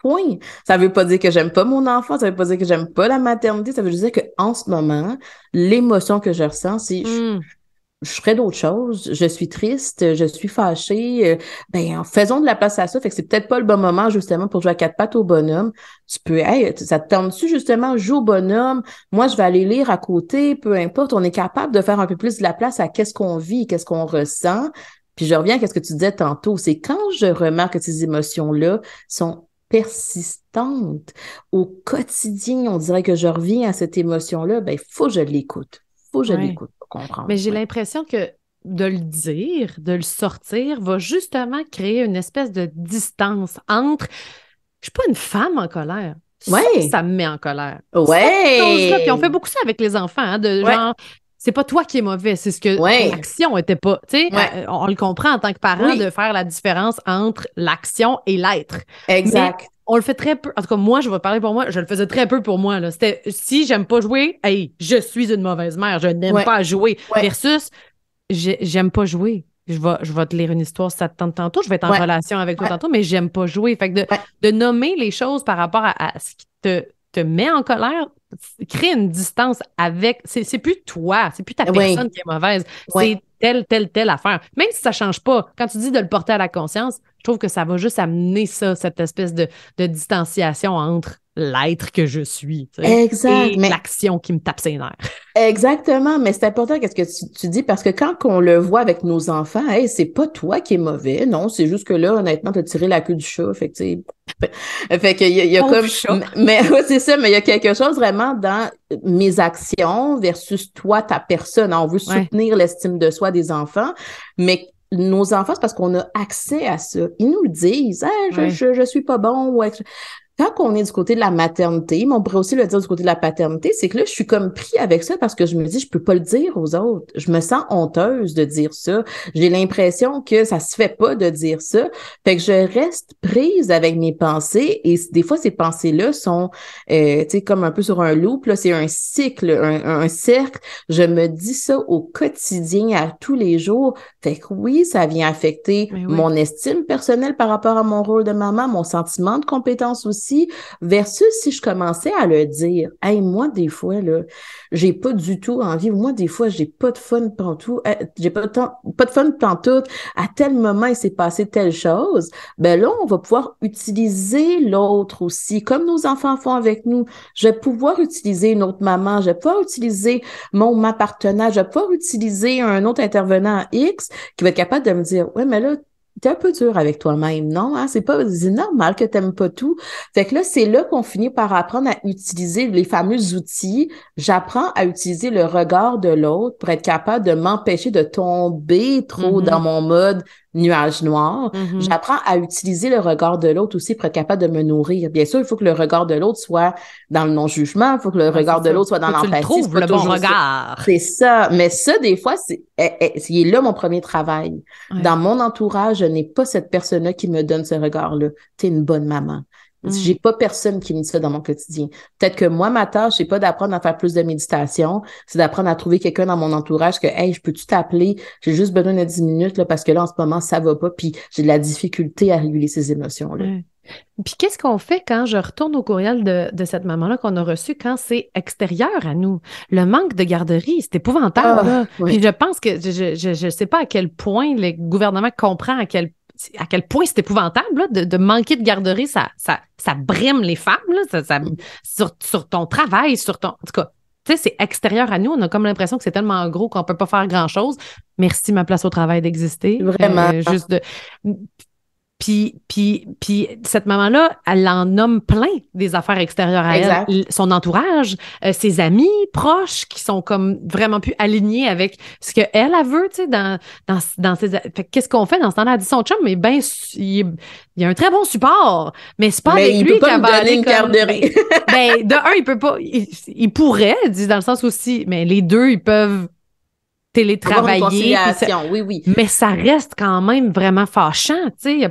Point. Ça veut pas dire que j'aime pas mon enfant, ça veut pas dire que j'aime pas la maternité, ça veut dire que en ce moment, l'émotion que je ressens, c'est hmm je ferais d'autres choses, je suis triste, je suis fâchée, euh, ben faisons de la place à ça, fait que c'est peut-être pas le bon moment justement pour jouer à quatre pattes au bonhomme. Tu peux, hey, ça te tente-tu justement, joue au bonhomme, moi je vais aller lire à côté, peu importe, on est capable de faire un peu plus de la place à qu'est-ce qu'on vit, qu'est-ce qu'on ressent. Puis je reviens à ce que tu disais tantôt, c'est quand je remarque que ces émotions-là sont persistantes au quotidien, on dirait que je reviens à cette émotion-là, ben il faut que je l'écoute, faut que je l'écoute. Mais j'ai l'impression que de le dire, de le sortir, va justement créer une espèce de distance entre je suis pas une femme en colère. Ça, me met en colère. Ouais. Puis on fait beaucoup ça avec les enfants, hein, de genre c'est pas toi qui es mauvais, c'est ce que l'action était pas. Euh, on, le comprend en tant que parent de faire la différence entre l'action et l'être. Exact on le fait très peu. En tout cas, moi, je vais parler pour moi, je le faisais très peu pour moi. Là. C'était si j'aime pas jouer, hey, je suis une mauvaise mère, je n'aime pas jouer. Versus j'aime pas jouer. Je vais, je vais te lire une histoire ça te tente tantôt. Je vais être en relation avec toi tantôt, mais j'aime pas jouer. Fait que de, de nommer les choses par rapport à, ce qui te, te met en colère, crée une distance avec. C'est, plus toi, c'est plus ta personne qui est mauvaise. C'est telle, telle, telle affaire. Même si ça change pas, quand tu dis de le porter à la conscience, trouve que ça va juste amener ça, cette espèce de, distanciation entre l'être que je suis et l'action qui me tape ses nerfs. Exactement, mais c'est important qu'est-ce que tu, dis parce que quand on le voit avec nos enfants, c'est pas toi qui es mauvais, non, c'est juste que là, honnêtement, as tiré la queue du chat, fait que fait que y a, comme mais c'est ça mais il y a quelque chose vraiment dans mes actions versus toi ta personne on veut soutenir l'estime de soi des enfants mais nos enfants, c'est parce qu'on a accès à ça. Ils nous le disent, hein, je, je, suis pas bon. Ou, quand on est du côté de la maternité, mais on pourrait aussi le dire du côté de la paternité, c'est que là, je suis comme pris avec ça parce que je me dis, je peux pas le dire aux autres. Je me sens honteuse de dire ça. J'ai l'impression que ça se fait pas de dire ça. Fait que je reste prise avec mes pensées et des fois, ces pensées-là sont, euh, tu sais, comme un peu sur un loop, c'est un cycle, un, cercle. Je me dis ça au quotidien, à tous les jours. Fait que oui, ça vient affecter mon estime personnelle par rapport à mon rôle de maman, mon sentiment de compétence aussi versus si je commençais à le dire, hey, moi, des fois, là, j'ai pas du tout envie, moi, des fois, j'ai pas de fun pantoute, euh, j'ai pas de, temps, pas de fun pantoute, à tel moment, il s'est passé telle chose, ben là, on va pouvoir utiliser l'autre aussi, comme nos enfants font avec nous. Je vais pouvoir utiliser une autre maman, je vais pouvoir utiliser mon, partenaire, je vais pouvoir utiliser un autre intervenant X qui va être capable de me dire, ouais, mais là, t'es un peu dur avec toi-même, non? Hein? C'est pas normal que t'aimes pas tout. Fait que là, c'est là qu'on finit par apprendre à utiliser les fameux outils. J'apprends à utiliser le regard de l'autre pour être capable de m'empêcher de tomber trop mm-hmm. dans mon mode nuages noir. Mm-hmm. J'apprends à utiliser le regard de l'autre aussi pour être capable de me nourrir. Bien sûr, il faut que le regard de l'autre soit dans le non-jugement, il faut que le regard de l'autre soit dans l'empathie. le bon regard. C'est ça. Mais ça, des fois, c'est eh, eh, est là mon premier travail. Dans mon entourage, je n'ai pas cette personne-là qui me donne ce regard-là. T'es une bonne maman. Mm. J'ai pas personne qui me dit ça dans mon quotidien. Peut-être que moi, ma tâche, c'est pas d'apprendre à faire plus de méditation, c'est d'apprendre à trouver quelqu'un dans mon entourage que, hey, je peux-tu t'appeler? J'ai juste besoin de 10 minutes, là, parce que là, en ce moment, ça va pas, puis j'ai de la difficulté à réguler ces émotions-là. Puis qu'est-ce qu'on fait quand je retourne au courriel de, de cette maman-là qu'on a reçu quand c'est extérieur à nous? Le manque de garderie, c'est épouvantable. Ah, je pense que je ne sais pas à quel point le gouvernement comprend à quel point à quel point c'est épouvantable de, manquer de garderie, ça, ça, ça brime les femmes, là, ça, sur, ton travail, sur ton. En tout cas, tu sais, c'est extérieur à nous. On a comme l'impression que c'est tellement gros qu'on peut pas faire grand-chose. Merci, ma place au travail, d'exister. Vraiment. Euh, juste de... Puis, puis, puis cette maman-là, elle en nomme plein des affaires extérieures à elle, son entourage, euh, ses amis proches qui sont comme vraiment plus alignés avec ce qu'elle elle, veut, tu sais, dans, dans, dans ses... qu'est-ce qu'on fait dans ce temps-là? Elle dit son chum, mais ben, il, y a un très bon support, mais c'est pas avec lui qu'elle va aller ben, ben, ben, de un, il peut pas... Il, pourrait, dans le sens aussi, mais les deux, ils peuvent télétravailler. oui, oui. Mais ça reste quand même vraiment fâchant, tu sais,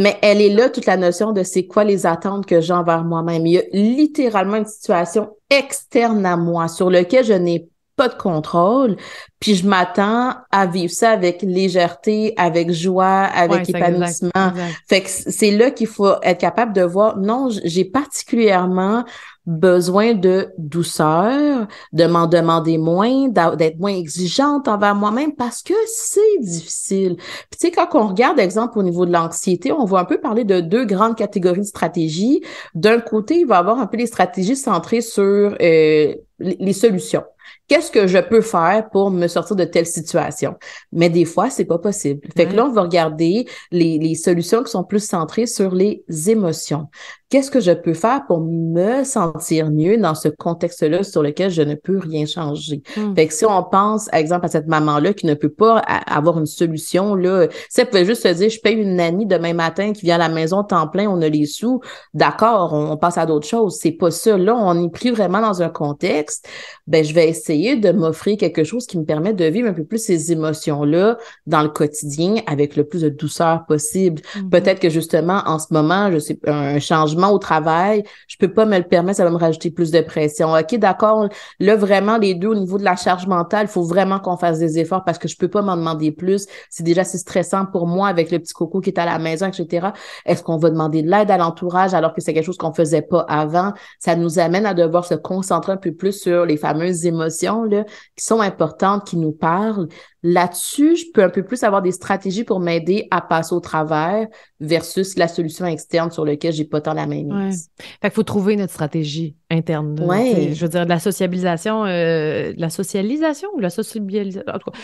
mais elle est là, toute la notion de c'est quoi les attentes que j'envers moi-même. Il y a littéralement une situation externe à moi sur laquelle je n'ai pas de contrôle, puis je m'attends à vivre ça avec légèreté, avec joie, avec épanouissement. Fait que c'est là qu'il faut être capable de voir, non, j'ai particulièrement besoin de douceur, de m'en demander moins, d'être moins exigeante envers moi-même parce que c'est difficile. tu sais, quand on regarde, exemple, au niveau de l'anxiété, on va un peu parler de deux grandes catégories de stratégies. D'un côté, il va y avoir un peu les stratégies centrées sur euh, les solutions. Qu'est-ce que je peux faire pour me sortir de telle situation? Mais des fois, c'est pas possible. Fait que là, on va regarder les, les, solutions qui sont plus centrées sur les émotions qu'est-ce que je peux faire pour me sentir mieux dans ce contexte-là sur lequel je ne peux rien changer? Hmm. Fait que si on pense, par exemple, à cette maman-là qui ne peut pas avoir une solution, là, ça elle pouvait juste se dire, je paye une amie demain matin qui vient à la maison temps plein, on a les sous, d'accord, on, passe à d'autres choses. C'est pas ça. Là, on est pris vraiment dans un contexte. Ben, je vais essayer de m'offrir quelque chose qui me permet de vivre un peu plus ces émotions-là dans le quotidien avec le plus de douceur possible. Mm-hmm. Peut-être que justement, en ce moment, je sais, un changement au travail, je peux pas me le permettre, ça va me rajouter plus de pression. OK, d'accord. Là, vraiment, les deux, au niveau de la charge mentale, il faut vraiment qu'on fasse des efforts parce que je peux pas m'en demander plus. C'est déjà assez stressant pour moi avec le petit coco qui est à la maison, etc. Est-ce qu'on va demander de l'aide à l'entourage alors que c'est quelque chose qu'on faisait pas avant? Ça nous amène à devoir se concentrer un peu plus sur les fameuses émotions, là, qui sont importantes, qui nous parlent, Là-dessus, je peux un peu plus avoir des stratégies pour m'aider à passer au travers versus la solution externe sur laquelle j'ai pas tant la main Fait qu'il faut trouver notre stratégie interne. Ouais. Je veux dire, de la sociabilisation, euh, la socialisation ou la sociabilisation?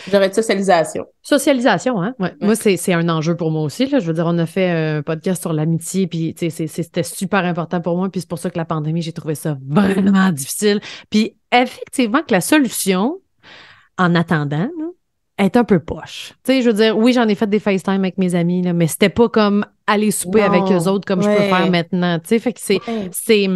J'aurais de socialisation. Socialisation, hein? Moi, c'est un enjeu pour moi aussi. Je veux dire, on a fait un podcast sur l'amitié, puis c'était super important pour moi, puis c'est pour ça que la pandémie, j'ai trouvé ça vraiment difficile. Puis effectivement, que la solution, en attendant, là, est un peu poche. Tu sais, je veux dire, oui, j'en ai fait des FaceTime avec mes amis, là, mais c'était pas comme aller souper avec eux autres comme je peux faire maintenant. Tu sais, fait que c'est, c'est,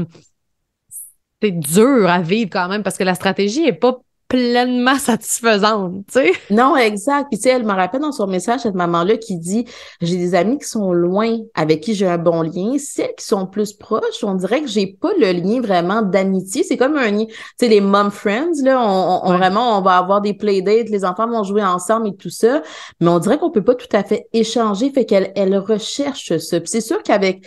c'est dur à vivre quand même parce que la stratégie est pas pleinement satisfaisante, tu sais. Non, exact. Puis tu sais, elle me rappelle dans son message cette maman-là qui dit j'ai des amis qui sont loin, avec qui j'ai un bon lien. Celles qui sont plus proches, on dirait que j'ai pas le lien vraiment d'amitié. C'est comme un, tu sais, les mom friends là, on, vraiment, on va avoir des playdates, les enfants vont jouer ensemble et tout ça, mais on dirait qu'on peut pas tout à fait échanger. Fait qu'elle, elle recherche ça. Puis c'est sûr qu'avec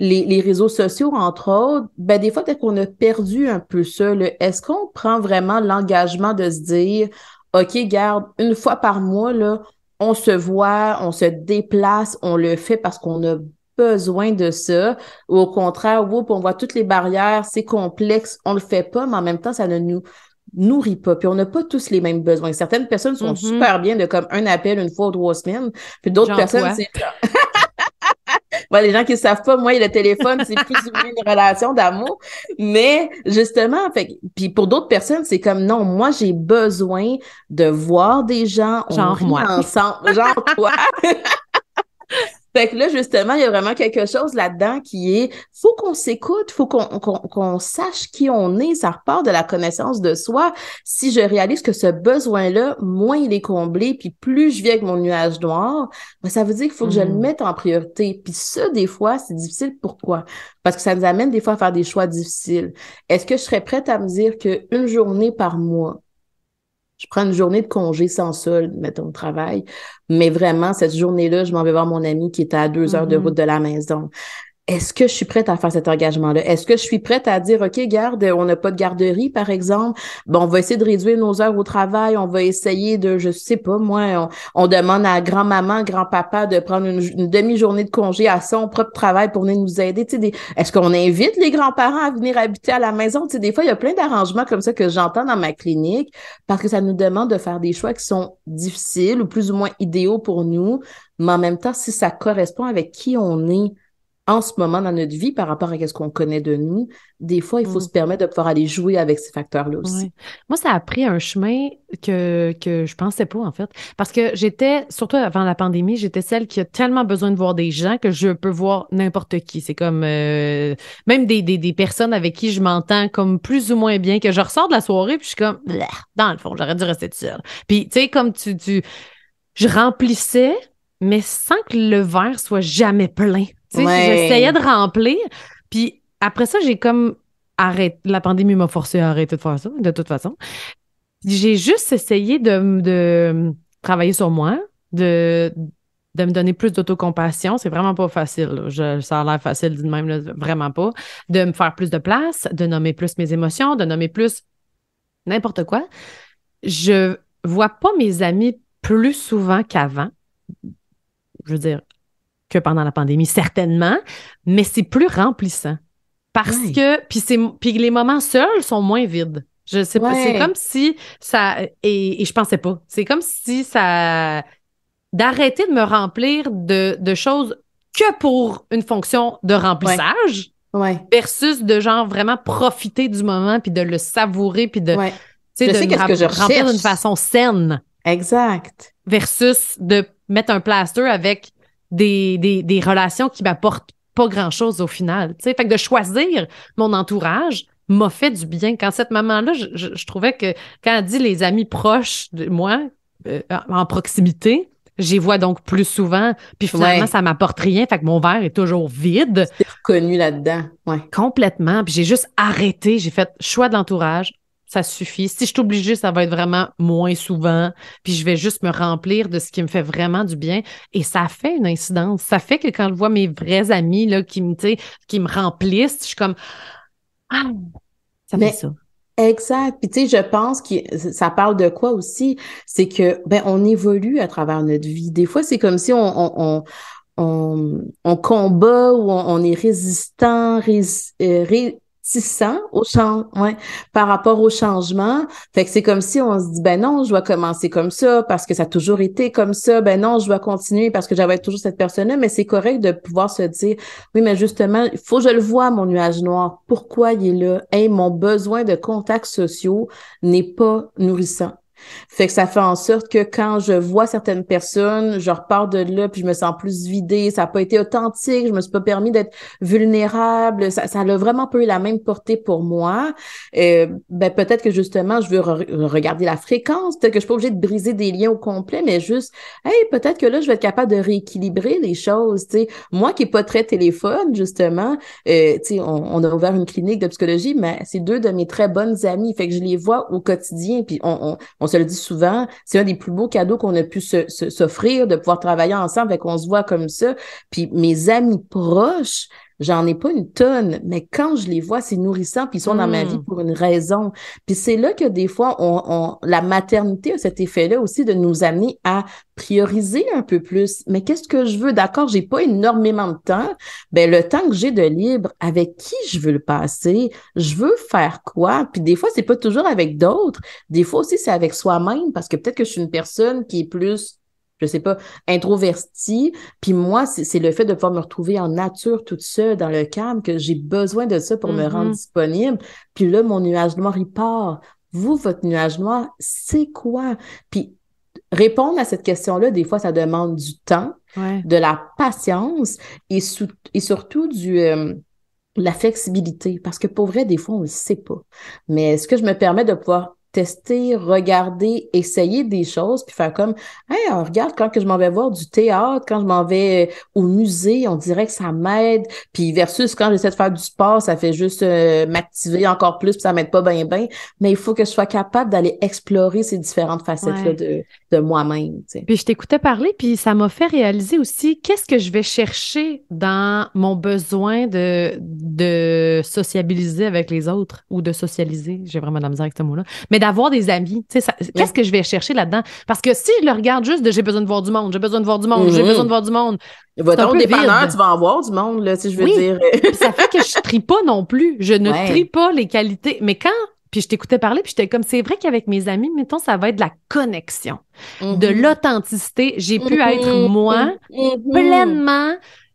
les, réseaux sociaux, entre autres, ben des fois, peut-être qu'on a perdu un peu ça. Est-ce qu'on prend vraiment l'engagement de se dire, OK, garde, une fois par mois, là, on se voit, on se déplace, on le fait parce qu'on a besoin de ça. Ou au contraire, on voit toutes les barrières, c'est complexe, on le fait pas, mais en même temps, ça ne nous nourrit pas. Puis on n'a pas tous les mêmes besoins. Certaines personnes sont mm-hmm. super bien de comme un appel une fois ou trois semaines, puis d'autres personnes, c'est les gens qui ne savent pas, moi, le téléphone, c'est plus une relation d'amour. Mais justement, fait, puis pour d'autres personnes, c'est comme non, moi, j'ai besoin de voir des gens. Genre moi. Ensemble, genre toi. Fait que là, justement, il y a vraiment quelque chose là-dedans qui est, faut qu'on s'écoute, faut qu'on sache qui on est. Ça repart de la connaissance de soi. Si je réalise que ce besoin-là, moins il est comblé, puis plus je viens avec mon nuage noir, ben, ça veut dire qu'il faut que je le mm-hmm. mette en priorité. Puis ça, des fois, c'est difficile. Pourquoi? Parce que ça nous amène des fois à faire des choix difficiles. Est-ce que je serais prête à me dire qu'une journée par mois, je prends une journée de congé sans solde, mettons, au travail. Mais vraiment, cette journée-là, je m'en vais voir mon ami qui était à deux heures de mm-hmm. route de la maison est-ce que je suis prête à faire cet engagement-là? Est-ce que je suis prête à dire, OK, garde, on n'a pas de garderie, par exemple. Bon, on va essayer de réduire nos heures au travail. On va essayer de, je sais pas, moi, on, demande à grand-maman, grand-papa de prendre une, demi-journée de congé à son propre travail pour venir nous aider. est-ce qu'on invite les grands-parents à venir habiter à la maison? sais, des fois, il y a plein d'arrangements comme ça que j'entends dans ma clinique parce que ça nous demande de faire des choix qui sont difficiles ou plus ou moins idéaux pour nous. Mais en même temps, si ça correspond avec qui on est, en ce moment dans notre vie par rapport à ce qu'on connaît de nous, des fois, il faut mm. se permettre de pouvoir aller jouer avec ces facteurs-là aussi. Moi, ça a pris un chemin que, que je pensais pas, en fait. Parce que j'étais, surtout avant la pandémie, j'étais celle qui a tellement besoin de voir des gens que je peux voir n'importe qui. C'est comme euh, même des, des, des, personnes avec qui je m'entends comme plus ou moins bien, que je ressors de la soirée, puis je suis comme, dans le fond, j'aurais dû rester seule. Puis, tu sais, comme tu, tu. Je remplissais, mais sans que le verre soit jamais plein j'essayais de remplir. Puis après ça, j'ai comme arrêté. La pandémie m'a forcé à arrêter de faire ça, de toute façon. J'ai juste essayé de, travailler sur moi, de, me donner plus d'autocompassion, c'est vraiment pas facile. Je, ça a l'air facile de même, vraiment pas. De me faire plus de place, de nommer plus mes émotions, de nommer plus n'importe quoi. Je vois pas mes amis plus souvent qu'avant. Je veux dire, que pendant la pandémie, certainement, mais c'est plus remplissant. Parce que, puis les moments seuls sont moins vides. Je sais pas, c'est comme si ça. Et, je pensais pas. C'est comme si ça. D'arrêter de me remplir de, de, choses que pour une fonction de remplissage versus de genre vraiment profiter du moment puis de le savourer puis de. Tu sais, de je remplir d'une façon saine. Exact. Versus de mettre un plaster avec des, des, relations qui m'apportent pas grand-chose au final. sais Fait que de choisir mon entourage m'a fait du bien. Quand cette maman-là, je, trouvais que quand elle dit les amis proches de moi, euh, en proximité, j'y vois donc plus souvent. Puis finalement, ça m'apporte rien. Fait que mon verre est toujours vide. C'est reconnu là-dedans. Ouais. Complètement. Puis j'ai juste arrêté. J'ai fait choix de l'entourage » ça suffit. Si je suis obligée, ça va être vraiment moins souvent, puis je vais juste me remplir de ce qui me fait vraiment du bien. Et ça fait une incidence. Ça fait que quand je vois mes vrais amis là, qui, me, qui me remplissent, je suis comme Ah, ça fait ça. Exact. Puis tu sais, je pense que ça parle de quoi aussi, c'est que ben on évolue à travers notre vie. Des fois, c'est comme si on, on, combat ou on, est résistant, résistant. Euh, 600 au par rapport au changement. Fait que c'est comme si on se dit, ben non, je dois commencer comme ça parce que ça a toujours été comme ça. Ben non, je dois continuer parce que j'avais toujours cette personne-là. Mais c'est correct de pouvoir se dire, oui, mais justement, il faut que je le vois, mon nuage noir. Pourquoi il est là? mon besoin de contacts sociaux n'est pas nourrissant. Fait que ça fait en sorte que quand je vois certaines personnes, je repars de là puis je me sens plus vidée, ça n'a pas été authentique, je me suis pas permis d'être vulnérable, ça ça a vraiment pas eu la même portée pour moi. Euh, ben peut-être que justement je veux regarder la fréquence, peut-être que je suis pas obligée de briser des liens au complet mais juste hey, peut-être que là je vais être capable de rééquilibrer les choses, tu Moi qui est pas très téléphone justement, euh, on, a ouvert une clinique de psychologie mais c'est deux de mes très bonnes amies fait que je les vois au quotidien puis on, on se je le dis souvent, c'est un des plus beaux cadeaux qu'on a pu s'offrir, de pouvoir travailler ensemble, et qu'on se voit comme ça. Puis mes amis proches, J'en ai pas une tonne, mais quand je les vois, c'est nourrissant, puis ils sont dans ma vie hmm. pour une raison. Puis c'est là que des fois, on, on, la maternité a cet effet-là aussi de nous amener à prioriser un peu plus. Mais qu'est-ce que je veux? D'accord, j'ai pas énormément de temps. Ben, le temps que j'ai de libre, avec qui je veux le passer? Je veux faire quoi? Puis des fois, c'est pas toujours avec d'autres. Des fois aussi, c'est avec soi-même parce que peut-être que je suis une personne qui est plus je sais pas, introvertie. Puis moi, c'est le fait de pouvoir me retrouver en nature toute seule, dans le calme, que j'ai besoin de ça pour me rendre mm-hmm. disponible. Puis là, mon nuage noir, il part. Vous, votre nuage noir, c'est quoi? Puis répondre à cette question-là, des fois, ça demande du temps, de la patience et, surtout du... Euh, la flexibilité, parce que pour vrai, des fois, on ne le sait pas. Mais est-ce que je me permets de pouvoir tester, regarder, essayer des choses, puis faire comme Hey, regarde, quand que je m'en vais voir du théâtre, quand je m'en vais euh, au musée, on dirait que ça m'aide. Puis versus quand j'essaie de faire du sport, ça fait juste euh, m'activer encore plus, puis ça m'aide pas bien bien. Mais il faut que je sois capable d'aller explorer ces différentes facettes-là de, de moi-même. Puis je t'écoutais parler, puis ça m'a fait réaliser aussi qu'est-ce que je vais chercher dans mon besoin de, de sociabiliser avec les autres ou de socialiser. J'ai vraiment de la misère avec ce mot-là. Mais d'avoir des amis. Qu'est-ce que je vais chercher là-dedans? Parce que si je le regarde juste de j'ai besoin de voir du monde, j'ai besoin de voir du monde, j'ai mm-hmm. besoin de voir du monde. Va tu vas en voir du monde, là, si je veux dire. ça fait que je trie pas non plus. Je ne trie pas les qualités. Mais quand puis je t'écoutais parler, puis j'étais comme, c'est vrai qu'avec mes amis, mettons, ça va être de la connexion, de mm-hmm. l'authenticité. J'ai pu mm-hmm. être moi, pleinement,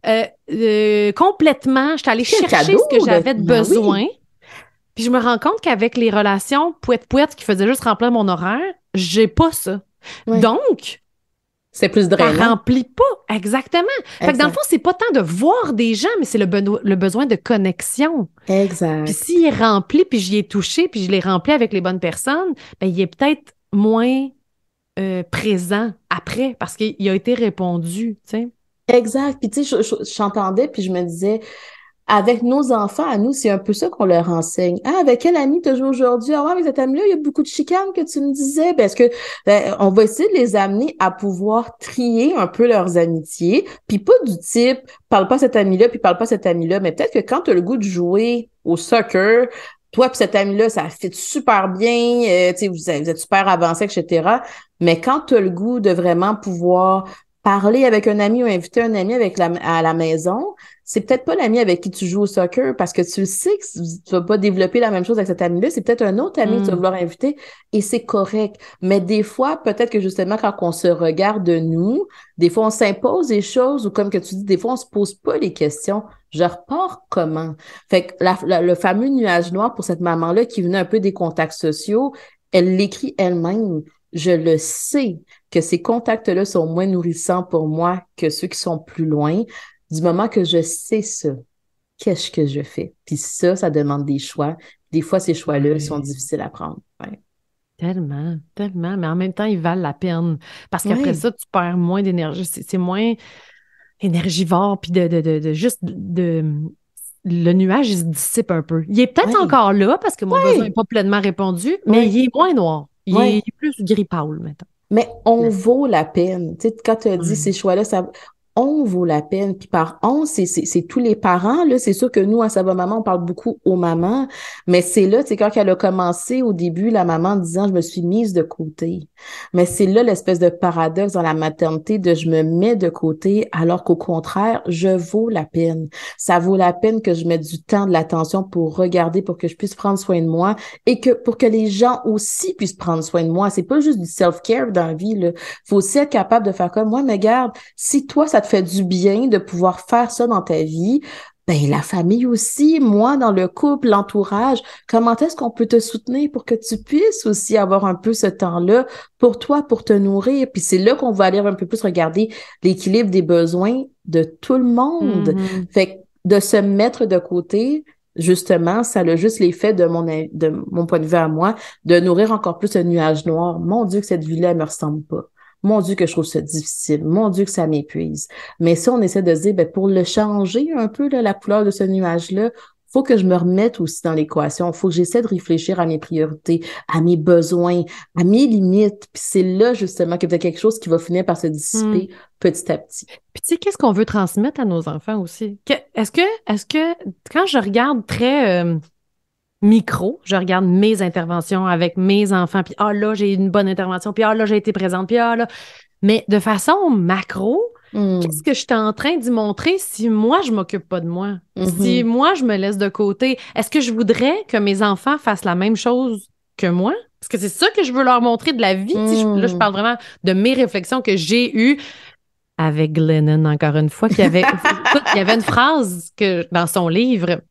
euh, euh, complètement. Je suis allée chercher ce que j'avais de... Ben besoin. Puis je me rends compte qu'avec les relations pouette-pouette qui faisaient juste remplir mon horaire, j'ai pas ça. Donc, c'est plus de Ça remplit pas, exactement. Fait que dans le fond, c'est pas tant de voir des gens, mais c'est le, le, besoin de connexion. Exact. Puis s'il est rempli, puis j'y ai touché, puis je l'ai rempli avec les bonnes personnes, ben il est peut-être moins euh, présent après parce qu'il a été répondu, tu Exact. Puis tu sais, j'entendais, puis je me disais, avec nos enfants, à nous, c'est un peu ça qu'on leur enseigne. Ah, avec quel ami tu joues aujourd'hui? Ah ouais, mais cet ami-là, il y a beaucoup de chicanes que tu me disais. Parce ben, que ben, on va essayer de les amener à pouvoir trier un peu leurs amitiés, puis pas du type parle pas cet ami-là, puis parle pas cet ami-là. Mais peut-être que quand tu as le goût de jouer au soccer, toi et cet ami-là, ça fit super bien, euh, tu sais, vous, êtes super avancé, etc. Mais quand tu as le goût de vraiment pouvoir parler avec un ami ou inviter un ami avec à la maison, c'est peut-être pas l'ami avec qui tu joues au soccer parce que tu le sais que tu vas pas développer la même chose avec cet ami-là. C'est peut-être un autre ami que tu vas hmm. vouloir inviter et c'est correct. Mais des fois, peut-être que justement, quand on se regarde de nous, des fois, on s'impose des choses ou comme que tu dis, des fois, on se pose pas les questions. Je repars comment? Fait que le fameux nuage noir pour cette maman-là qui venait un peu des contacts sociaux, elle l'écrit elle-même. Je le sais que ces contacts-là sont moins nourrissants pour moi que ceux qui sont plus loin du moment que je sais ça, qu'est-ce que je fais? Puis ça, ça demande des choix. Des fois, ces choix-là ils sont difficiles à prendre. Tellement, tellement, mais en même temps, ils valent la peine. Parce qu'après ça, tu perds moins d'énergie. C'est moins énergivore, puis de, juste de, le nuage, il se dissipe un peu. Il est peut-être encore là parce que mon besoin n'est pas pleinement répondu, mais il est moins noir. Il, est, plus gris pâle maintenant. Mais on vaut la peine. Tu sais, quand tu as dit ces choix-là, ça, on vaut la peine. Puis par on, c'est tous les parents. Là, c'est sûr que nous, à savoir maman, on parle beaucoup aux mamans, mais c'est là, c'est quand qu'elle a commencé au début, la maman disant je me suis mise de côté. Mais c'est là l'espèce de paradoxe dans la maternité de je me mets de côté alors qu'au contraire, je vaux la peine. Ça vaut la peine que je mette du temps, de l'attention pour regarder, pour que je puisse prendre soin de moi et que pour que les gens aussi puissent prendre soin de moi. C'est pas juste du self-care dans la vie. Il faut aussi être capable de faire comme moi, mais garde, si toi, ça te fait du bien de pouvoir faire ça dans ta vie, ben, la famille aussi, moi, dans le couple, l'entourage, comment est-ce qu'on peut te soutenir pour que tu puisses aussi avoir un peu ce temps-là pour toi, pour te nourrir? Puis c'est là qu'on va aller un peu plus regarder l'équilibre des besoins de tout le monde. Mmh. Fait que de se mettre de côté, justement, ça a juste l'effet de mon, de mon point de vue à moi, de nourrir encore plus ce nuage noir. Mon Dieu, que cette vie-là, me ressemble pas mon Dieu que je trouve ça difficile, mon Dieu que ça m'épuise. Mais si on essaie de se dire, ben, pour le changer un peu, la couleur de ce nuage-là, faut que je me remette aussi dans l'équation. faut que j'essaie de réfléchir à mes priorités, à mes besoins, à mes limites. Puis c'est là, justement, que peut-être quelque chose qui va finir par se dissiper hmm. petit à petit. Puis tu sais, qu'est-ce qu'on veut transmettre à nos enfants aussi? Est-ce que, est-ce que, quand je regarde très... Euh, micro, je regarde mes interventions avec mes enfants, puis ah là, j'ai une bonne intervention, puis ah là, j'ai été présente, puis ah là. Mais de façon macro, hmm. qu'est-ce que je suis en train d'y montrer si moi, je m'occupe pas de moi? Hmm. Si moi, je me laisse de côté, est-ce que je voudrais que mes enfants fassent la même chose que moi? Parce que c'est ça que je veux leur montrer de la vie. là, je hmm. parle vraiment de mes réflexions que j'ai eues avec Glennon, encore une fois, qui avait, il y avait une phrase que, dans son livre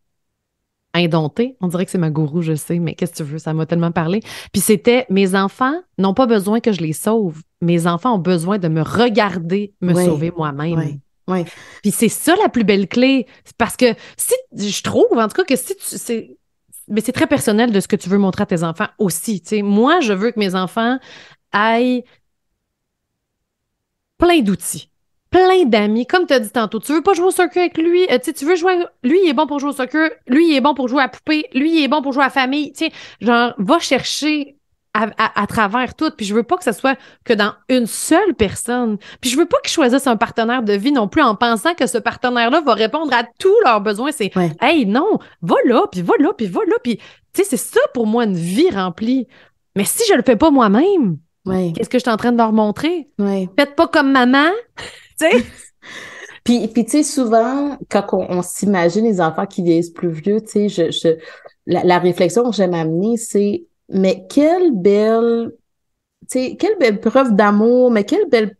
Indompté. On dirait que c'est ma gourou, je sais, mais qu'est-ce que tu veux, ça m'a tellement parlé. Puis c'était mes enfants n'ont pas besoin que je les sauve. Mes enfants ont besoin de me regarder me sauver moi-même. Oui. Puis c'est ça la plus belle clé. Parce que si je trouve, en tout cas, que si tu. C'est, mais c'est très personnel de ce que tu veux montrer à tes enfants aussi. Moi, je veux que mes enfants aillent plein d'outils plein d'amis. Comme tu as dit tantôt, tu veux pas jouer au soccer avec lui. Euh, tu veux jouer. Lui, il est bon pour jouer au soccer. Lui, il est bon pour jouer à poupée. Lui, il est bon pour jouer à famille. Tiens, genre, va chercher à, travers tout. Puis je veux pas que ce soit que dans une seule personne. Puis je veux pas qu'ils choisissent un partenaire de vie non plus en pensant que ce partenaire-là va répondre à tous leurs besoins. C'est Hey, non, va là, puis va là, puis va là. Puis, tu sais, c'est ça pour moi une vie remplie. Mais si je le fais pas moi-même, ouais. qu'est-ce que je suis en train de leur montrer? Ouais. Faites pas comme maman tu sais? puis, tu sais, souvent, quand on, s'imagine les enfants qui vieillissent plus vieux, tu sais, la, réflexion que j'aime amener, c'est mais quelle belle, quelle belle preuve d'amour, mais quel bel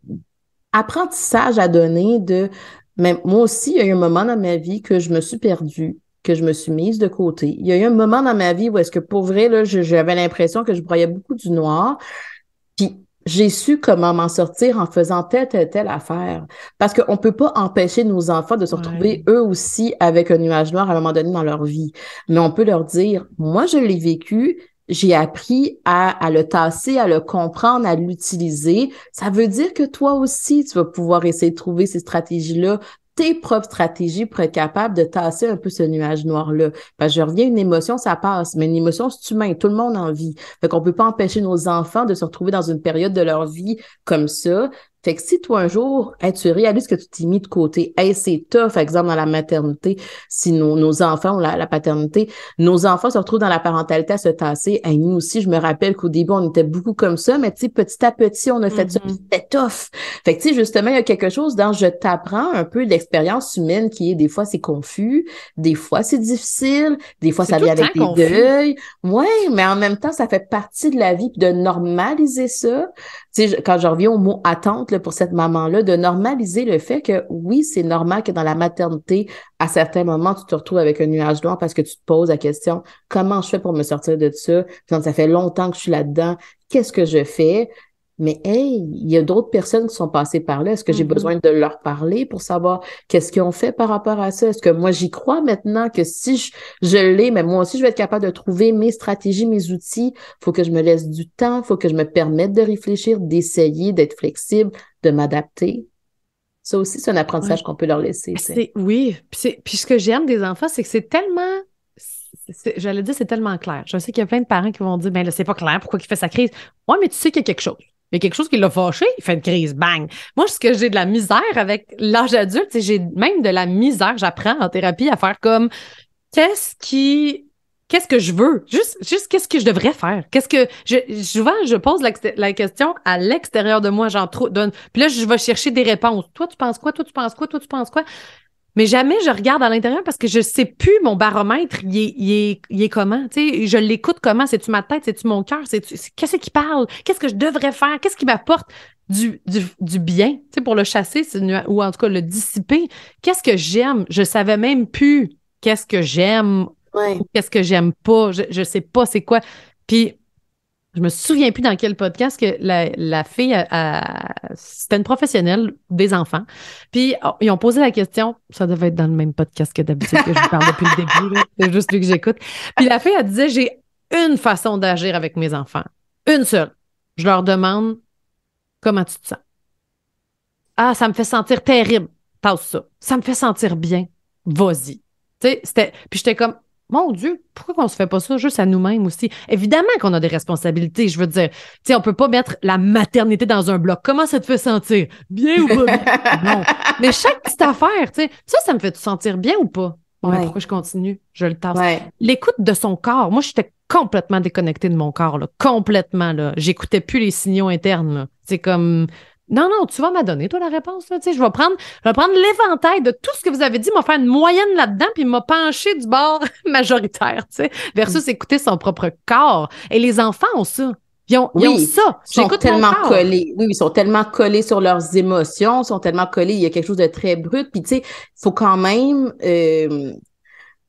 apprentissage à donner de mais moi aussi, il y a eu un moment dans ma vie que je me suis perdue, que je me suis mise de côté. Il y a eu un moment dans ma vie où est-ce que pour vrai, j'avais l'impression que je broyais beaucoup du noir. Puis j'ai su comment m'en sortir en faisant telle, telle, telle affaire. Parce qu'on ne peut pas empêcher nos enfants de se retrouver eux aussi avec un nuage noir à un moment donné dans leur vie. Mais on peut leur dire, moi, je l'ai vécu, j'ai appris à, à, le tasser, à le comprendre, à l'utiliser. Ça veut dire que toi aussi, tu vas pouvoir essayer de trouver ces stratégies-là tes propres stratégies pour être capable de tasser un peu ce nuage noir-là. Parce je reviens, une émotion, ça passe, mais une émotion, c'est humain, tout le monde en vit. On qu'on peut pas empêcher nos enfants de se retrouver dans une période de leur vie comme ça, fait que si toi un jour, tu réalises que tu t'es mis de côté, hey, c'est tough, par exemple, dans la maternité, si nos, enfants ont la, paternité, nos enfants se retrouvent dans la parentalité à se tasser. Et nous aussi, je me rappelle qu'au début, on était beaucoup comme ça, mais tu petit à petit, on a fait ça, mm-hmm. c'était tough. Fait que tu sais, justement, il y a quelque chose dans je t'apprends un peu l'expérience humaine qui est des fois c'est confus, des fois c'est difficile, des fois ça vient avec des deuils. Ouais, mais en même temps, ça fait partie de la vie, de normaliser ça. Tu sais, quand je reviens au mot attente, pour cette maman-là de normaliser le fait que oui, c'est normal que dans la maternité, à certains moments, tu te retrouves avec un nuage noir parce que tu te poses la question comment je fais pour me sortir de ça? ça fait longtemps que je suis là-dedans. Qu'est-ce que je fais? mais hey, il y a d'autres personnes qui sont passées par là. Est-ce que j'ai mm-hmm. besoin de leur parler pour savoir qu'est-ce qu'ils ont fait par rapport à ça? Est-ce que moi, j'y crois maintenant que si je, l'ai, mais moi aussi, je vais être capable de trouver mes stratégies, mes outils. Faut que je me laisse du temps. Faut que je me permette de réfléchir, d'essayer, d'être flexible, de m'adapter. Ça aussi, c'est un apprentissage qu'on peut leur laisser. Oui. Puis, puis ce que j'aime des enfants, c'est que c'est tellement j'allais dire, c'est tellement clair. Je sais qu'il y a plein de parents qui vont dire, mais ben là, c'est pas clair, pourquoi il fait sa crise? Ouais, mais tu sais qu'il y a quelque chose. Il y a quelque chose qui l'a fâché, il fait une crise, bang. Moi, ce que j'ai de la misère avec l'âge adulte, c'est j'ai même de la misère, j'apprends en thérapie à faire comme qu'est-ce qui qu'est-ce que je veux? Juste, juste qu'est-ce que je devrais faire? Qu'est-ce que je, souvent, je pose la, question à l'extérieur de moi, j'en trouve, donne, puis là, je vais chercher des réponses. Toi, tu penses quoi? Toi, tu penses quoi? Toi, tu penses quoi? Mais jamais je regarde à l'intérieur parce que je sais plus mon baromètre, il est, il est, comment. Tu sais, je l'écoute comment. C'est-tu ma tête? C'est-tu mon cœur? Qu'est-ce qui parle? Qu'est-ce que je devrais faire? Qu'est-ce qui m'apporte du, bien? Tu sais, pour le chasser ou en tout cas le dissiper. Qu'est-ce que j'aime? Je savais même plus qu'est-ce que j'aime ou qu'est-ce que j'aime pas. Je, je sais pas c'est quoi. Puis je me souviens plus dans quel podcast que la, la fille, c'était une professionnelle des enfants. Puis oh, ils ont posé la question, ça devait être dans le même podcast que d'habitude que je vous parle depuis le début, c'est juste lui que j'écoute. Puis la fille, elle disait, j'ai une façon d'agir avec mes enfants, une seule. Je leur demande, comment tu te sens? Ah, ça me fait sentir terrible, Tasse ça. Ça me fait sentir bien, vas-y. Tu sais, c'était, puis j'étais comme, mon Dieu, pourquoi on se fait pas ça juste à nous-mêmes aussi? Évidemment qu'on a des responsabilités, je veux dire. Tu sais, on peut pas mettre la maternité dans un bloc. Comment ça te fait sentir? Bien ou pas? non. Mais chaque petite affaire, tu sais, ça, ça me fait te sentir bien ou pas? pourquoi je continue? Je le tasse. L'écoute de son corps. Moi, j'étais complètement déconnectée de mon corps, là. Complètement, là. J'écoutais plus les signaux internes, C'est comme, non, non, tu vas m'adonner donner, toi, la réponse. Là. Tu sais, je vais prendre, je prendre l'éventail de tout ce que vous avez dit, m'a faire une moyenne là-dedans, puis m'a penché du bord majoritaire, tu sais, versus mm. écouter son propre corps. Et les enfants ont ça. Ils ont, ça. Ils sont tellement collés. Oui, ils sont tellement collés sur leurs émotions, ils sont tellement collés. Il y a quelque chose de très brut. Puis, tu sais, il faut quand même euh,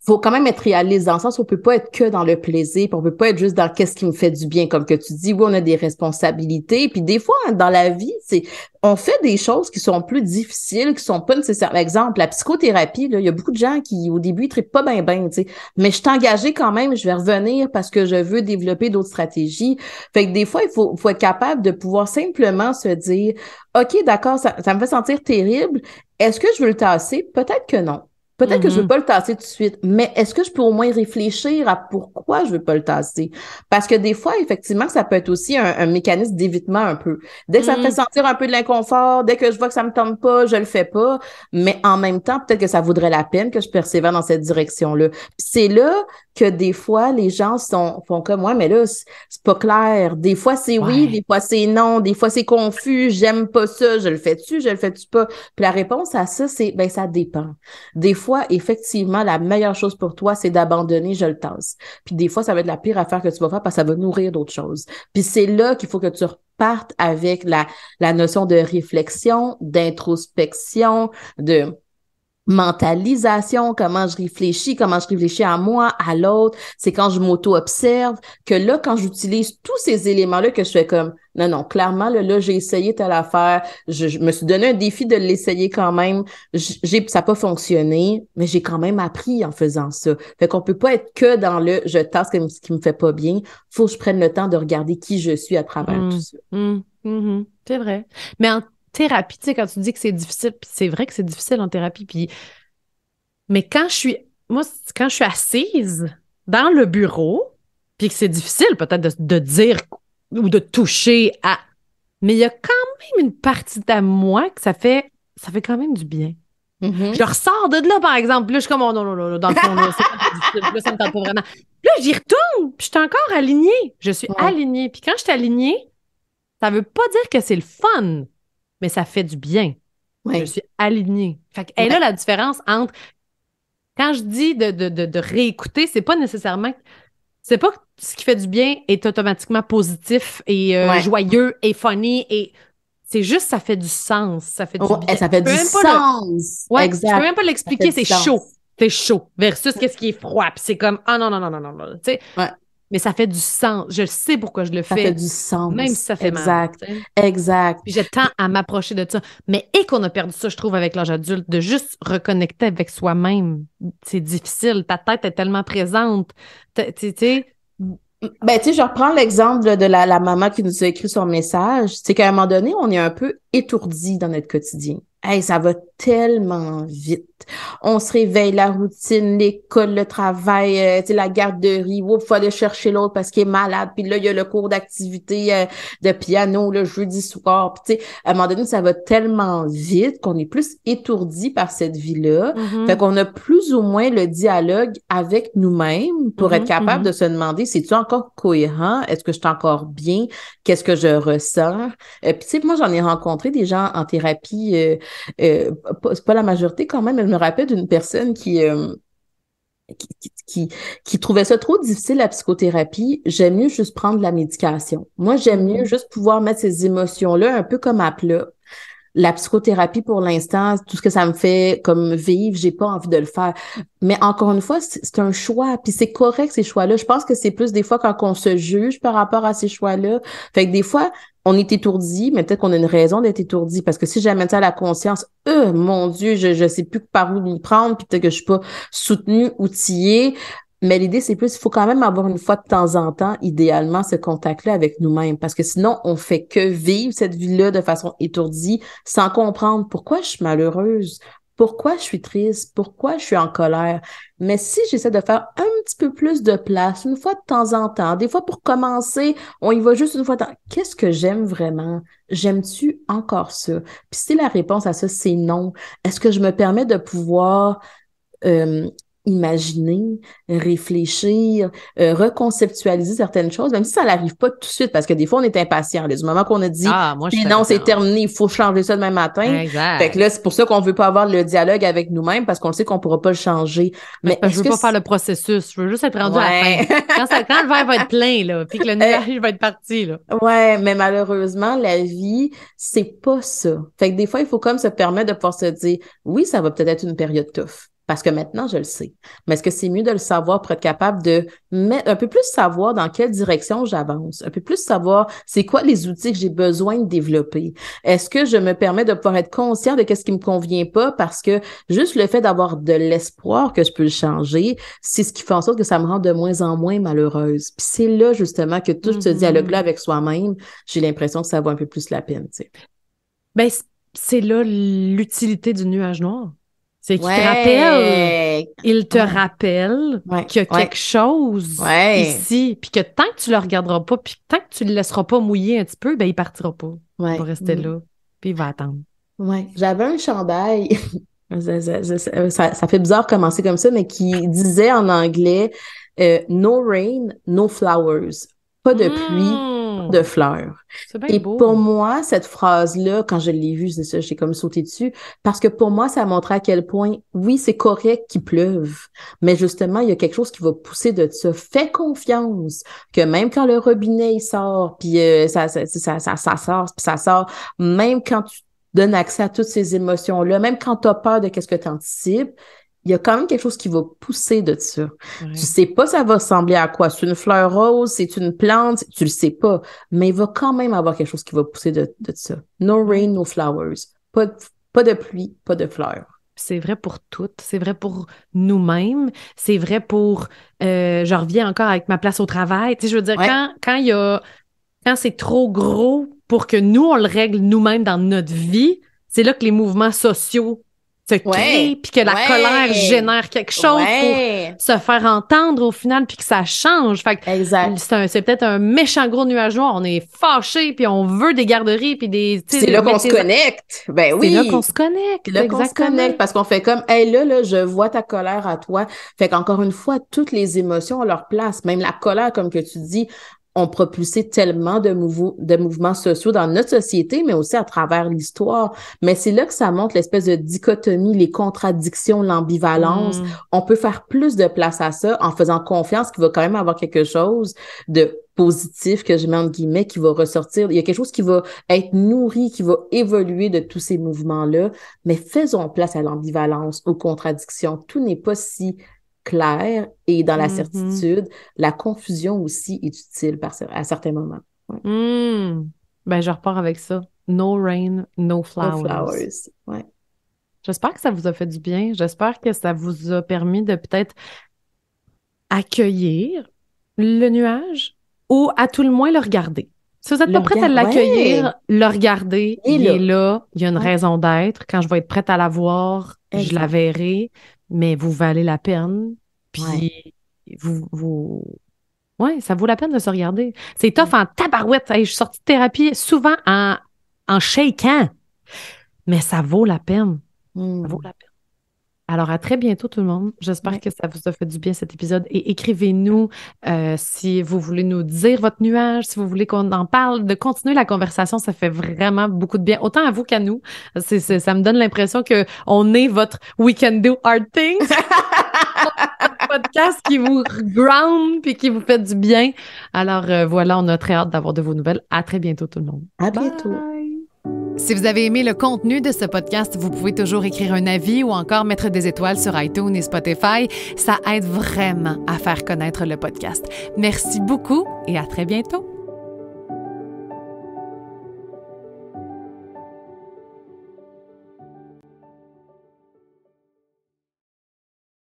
faut quand même être réaliste dans le sens où on peut pas être que dans le plaisir, puis on peut pas être juste dans qu'est-ce qui me fait du bien, comme que tu dis, oui, on a des responsabilités, puis des fois, hein, dans la vie, c'est on fait des choses qui sont plus difficiles, qui sont pas nécessaires. Par exemple, la psychothérapie, il y a beaucoup de gens qui, au début, ils traitent pas bien, bien, tu sais. Mais je t'engageais quand même, je vais revenir parce que je veux développer d'autres stratégies. Fait que des fois, il faut, faut être capable de pouvoir simplement se dire, OK, d'accord, ça, ça me fait sentir terrible. Est-ce que je veux le tasser? Peut-être que non. Peut-être que je veux mhm. pas le tasser tout de suite, mais est-ce que je peux au moins réfléchir à pourquoi je veux pas le tasser? Parce que des fois, effectivement, ça peut être aussi un, mécanisme d'évitement un peu. Dès que ça me fait mhm. sentir un peu de l'inconfort, dès que je vois que ça me tente pas, je le fais pas. Mais en même temps, peut-être que ça vaudrait la peine que je persévère dans cette direction-là. C'est là que des fois, les gens sont, font comme moi, mais là, c'est pas clair. Des fois, c'est oui, des fois, c'est non, des fois, c'est confus, j'aime pas ça, je le fais-tu, je le fais-tu pas. Puis la réponse à ça, c'est ben ça dépend. Des fois, effectivement, la meilleure chose pour toi, c'est d'abandonner, je le tasse. Puis des fois, ça va être la pire affaire que tu vas faire parce que ça va nourrir d'autres choses. Puis c'est là qu'il faut que tu repartes avec la, la notion de réflexion, d'introspection, de mentalisation, comment je réfléchis, comment je réfléchis à moi, à l'autre. C'est quand je m'auto-observe que là, quand j'utilise tous ces éléments-là, que je fais comme, non, non, clairement, là, là j'ai essayé telle affaire, je, je, me suis donné un défi de l'essayer quand même, j'ai, ça n'a pas fonctionné, mais j'ai quand même appris en faisant ça. Fait qu'on peut pas être que dans le « je tasse ce qui me fait pas bien », faut que je prenne le temps de regarder qui je suis à travers tout mmh. ça. Mmh. Mmh. c'est vrai. Mais en thérapie, tu sais, quand tu dis que c'est difficile, puis c'est vrai que c'est difficile en thérapie, puis... Mais quand je suis... Moi, quand je suis assise dans le bureau, puis que c'est difficile peut-être de, dire ou de toucher à... Mais il y a quand même une partie de moi que ça fait... Ça fait quand même du bien. Mm-hmm. Je ressors de là, par exemple. Là, je suis comme, oh non, non, non, dans le fond, là, c'est Là, ça me tente pas vraiment. Là, j'y retourne, puis je suis encore alignée. Je suis alignée. Puis quand je suis alignée, ça veut pas dire que c'est le fun mais ça fait du bien. Je suis alignée. Fait que, a la différence entre quand je dis de, de, de, réécouter, c'est pas nécessairement c'est pas ce qui fait du bien est automatiquement positif et euh, joyeux et funny et c'est juste ça fait du sens, ça fait du bien. Ça fait du sens. Ouais, exact. Je peux même pas l'expliquer, c'est chaud. C'est chaud versus qu'est-ce qui est froid, c'est comme ah oh, non non non non non. Tu sais, ouais mais ça fait du sens. Je sais pourquoi je le fais. Ça fait du sens. Même si ça fait mal. Exact. Exact. j'ai tant à m'approcher de ça. Mais et qu'on a perdu ça, je trouve, avec l'âge adulte, de juste reconnecter avec soi-même. C'est difficile. Ta tête est tellement présente. Ben, tu sais, je reprends l'exemple de la, maman qui nous a écrit son message. C'est qu'à un moment donné, on est un peu étourdi dans notre quotidien. Hey, ça va tellement vite. On se réveille, la routine, l'école, le travail, euh, la garderie, il faut aller chercher l'autre parce qu'il est malade, puis là, il y a le cours d'activité euh, de piano le jeudi soir. Puis, à un moment donné, ça va tellement vite qu'on est plus étourdi par cette vie-là. Mm-hmm. Fait qu'on a plus ou moins le dialogue avec nous-mêmes pour être mm-hmm, capable de mm-hmm. se demander, si tu encore cohérent? Est-ce que je suis encore bien? Qu'est-ce que je ressens? Et euh, puis, tu sais, moi, j'en ai rencontré des gens en thérapie euh, c'est pas la majorité quand même, elle me rappelle d'une personne euh, qui, qui, qui, trouvait ça trop difficile, la psychothérapie. J'aime mieux juste prendre la médication. Moi, j'aime mieux mm-hmm. juste pouvoir mettre ces émotions-là un peu comme à plat. La psychothérapie, pour l'instant, tout ce que ça me fait comme vivre, j'ai pas envie de le faire. Mais encore une fois, c'est un choix, puis c'est correct ces choix-là. Je pense que c'est plus des fois quand on se juge par rapport à ces choix-là. Fait que des fois, on est étourdi, mais peut-être qu'on a une raison d'être étourdi. Parce que si j'amène ça à la conscience, euh, mon Dieu, je ne sais plus par où m'y prendre, puis peut-être que je suis pas soutenue, outillée. Mais l'idée, c'est plus, il faut quand même avoir une fois de temps en temps, idéalement, ce contact-là avec nous-mêmes. Parce que sinon, on fait que vivre cette vie-là de façon étourdie, sans comprendre pourquoi je suis malheureuse, pourquoi je suis triste, pourquoi je suis en colère. Mais si j'essaie de faire un petit peu plus de place, une fois de temps en temps, des fois pour commencer, on y va juste une fois de temps, qu'est-ce que j'aime vraiment? J'aime-tu encore ça? Puis si la réponse à ça, c'est non, est-ce que je me permets de pouvoir... Euh, imaginer, réfléchir, euh, reconceptualiser certaines choses, même si ça n'arrive pas tout de suite, parce que des fois, on est impatient. Du moment qu'on a dit ah, moi, non, c'est terminé, il faut changer ça demain matin. Exact. Fait là, c'est pour ça qu'on ne veut pas avoir le dialogue avec nous-mêmes parce qu'on sait qu'on ne pourra pas le changer. Mais, ne veux pas faire le processus, je veux juste être rendu à la fin. Quand, ça, le verre va être plein, là, puis que le euh, nuage va être parti. Là. Ouais, mais malheureusement, la vie, c'est pas ça. Fait que des fois, il faut comme se permettre de pouvoir se dire, oui, ça va peut-être être une période tough. Parce que maintenant, je le sais. Mais est-ce que c'est mieux de le savoir pour être capable de mettre un peu plus savoir dans quelle direction j'avance, un peu plus savoir c'est quoi les outils que j'ai besoin de développer? Est-ce que je me permets de pouvoir être conscient de qu'est-ce qui me convient pas parce que juste le fait d'avoir de l'espoir que je peux le changer, c'est ce qui fait en sorte que ça me rend de moins en moins malheureuse. Puis c'est là, justement, que tout ce mm-hmm. dialogue-là avec soi-même, j'ai l'impression que ça vaut un peu plus la peine, tu Ben, c'est là l'utilité du nuage noir. C'est qu'il te rappelle, il te rappelle qu'il y a quelque chose ici, puis que tant que tu le regarderas pas, puis tant que tu ne le laisseras pas mouiller un petit peu, ben il partira pas. Il va rester mm. là, puis il va attendre. Ouais. J'avais un chandail. ça, fait bizarre de commencer comme ça, mais qui disait en anglais euh, No rain, no flowers. Pas de pluie, mm de fleurs. Et pour moi, cette phrase-là, quand je l'ai vue, j'ai comme sauté dessus, parce que pour moi, ça montrait à quel point, oui, c'est correct qu'il pleuve, mais justement, il y a quelque chose qui va pousser de ça. Fais confiance que même quand le robinet sort, puis euh, ça, ça, ça, ça, sort, puis ça sort, même quand tu donnes accès à toutes ces émotions-là, même quand tu as peur de qu'est-ce que tu anticipes, il y a quand même quelque chose qui va pousser de ça. Tu Tu sais pas ça va ressembler à quoi. C'est une fleur rose, c'est une plante, tu le sais pas. Mais il va quand même avoir quelque chose qui va pousser de, de ça. No rain, no flowers. Pas de, pluie, pas de fleurs. C'est vrai pour toutes. C'est vrai pour nous-mêmes. C'est vrai pour. Euh, je reviens encore avec ma place au travail. Tu je veux dire, quand, quand il y a. Quand c'est trop gros pour que nous, on le règle nous-mêmes dans notre vie, c'est là que les mouvements sociaux se puis que la colère génère quelque chose pour se faire entendre au final, puis que ça change. Fait c'est peut-être un méchant gros nuage On est fâché, puis on veut des garderies, puis des. C'est là qu'on se connecte. Ben oui. C'est là qu'on se connecte. C'est là qu'on se connecte parce qu'on fait comme, hey là, là, je vois ta colère à toi. Fait qu'encore une fois, toutes les émotions ont leur place, même la colère, comme que tu dis, ont propulsé tellement de, de mouvements sociaux dans notre société, mais aussi à travers l'histoire. Mais c'est là que ça montre l'espèce de dichotomie, les contradictions, l'ambivalence. Mm. On peut faire plus de place à ça en faisant confiance qu'il va quand même avoir quelque chose de positif que je mets entre guillemets qui va ressortir. Il y a quelque chose qui va être nourri, qui va évoluer de tous ces mouvements-là. Mais faisons place à l'ambivalence, aux contradictions. Tout n'est pas si clair et dans la mm-hmm. certitude, la confusion aussi est utile à certains moments. Mm. Ben, je repars avec ça. No rain, no flowers. J'espère que ça vous a fait du bien. J'espère que ça vous a permis de peut-être accueillir le nuage ou à tout le moins le regarder. Si vous n'êtes pas prête à l'accueillir, le regarder, il, est, là. il y a une raison d'être. Quand je vais être prête à la voir, je la verrai mais vous valez la peine. Puis vous, vous, Ouais, ça vaut la peine de se regarder. C'est tough en tabarouette. je suis sortie de thérapie souvent en, en shaking, mais ça vaut la peine. Ça hmm. vaut la peine. Alors, à très bientôt tout le monde. J'espère que ça vous a fait du bien cet épisode. Et écrivez-nous euh, si vous voulez nous dire votre nuage, si vous voulez qu'on en parle, de continuer la conversation. Ça fait vraiment beaucoup de bien, autant à vous qu'à nous. c'est ça me donne l'impression qu'on est votre We Can Do Hard Things. podcast qui vous ground puis qui vous fait du bien. Alors euh, voilà, on a très hâte d'avoir de vos nouvelles. À très bientôt tout le monde. À bientôt. Si vous avez aimé le contenu de ce podcast, vous pouvez toujours écrire un avis ou encore mettre des étoiles sur iTunes et Spotify. Ça aide vraiment à faire connaître le podcast. Merci beaucoup et à très bientôt.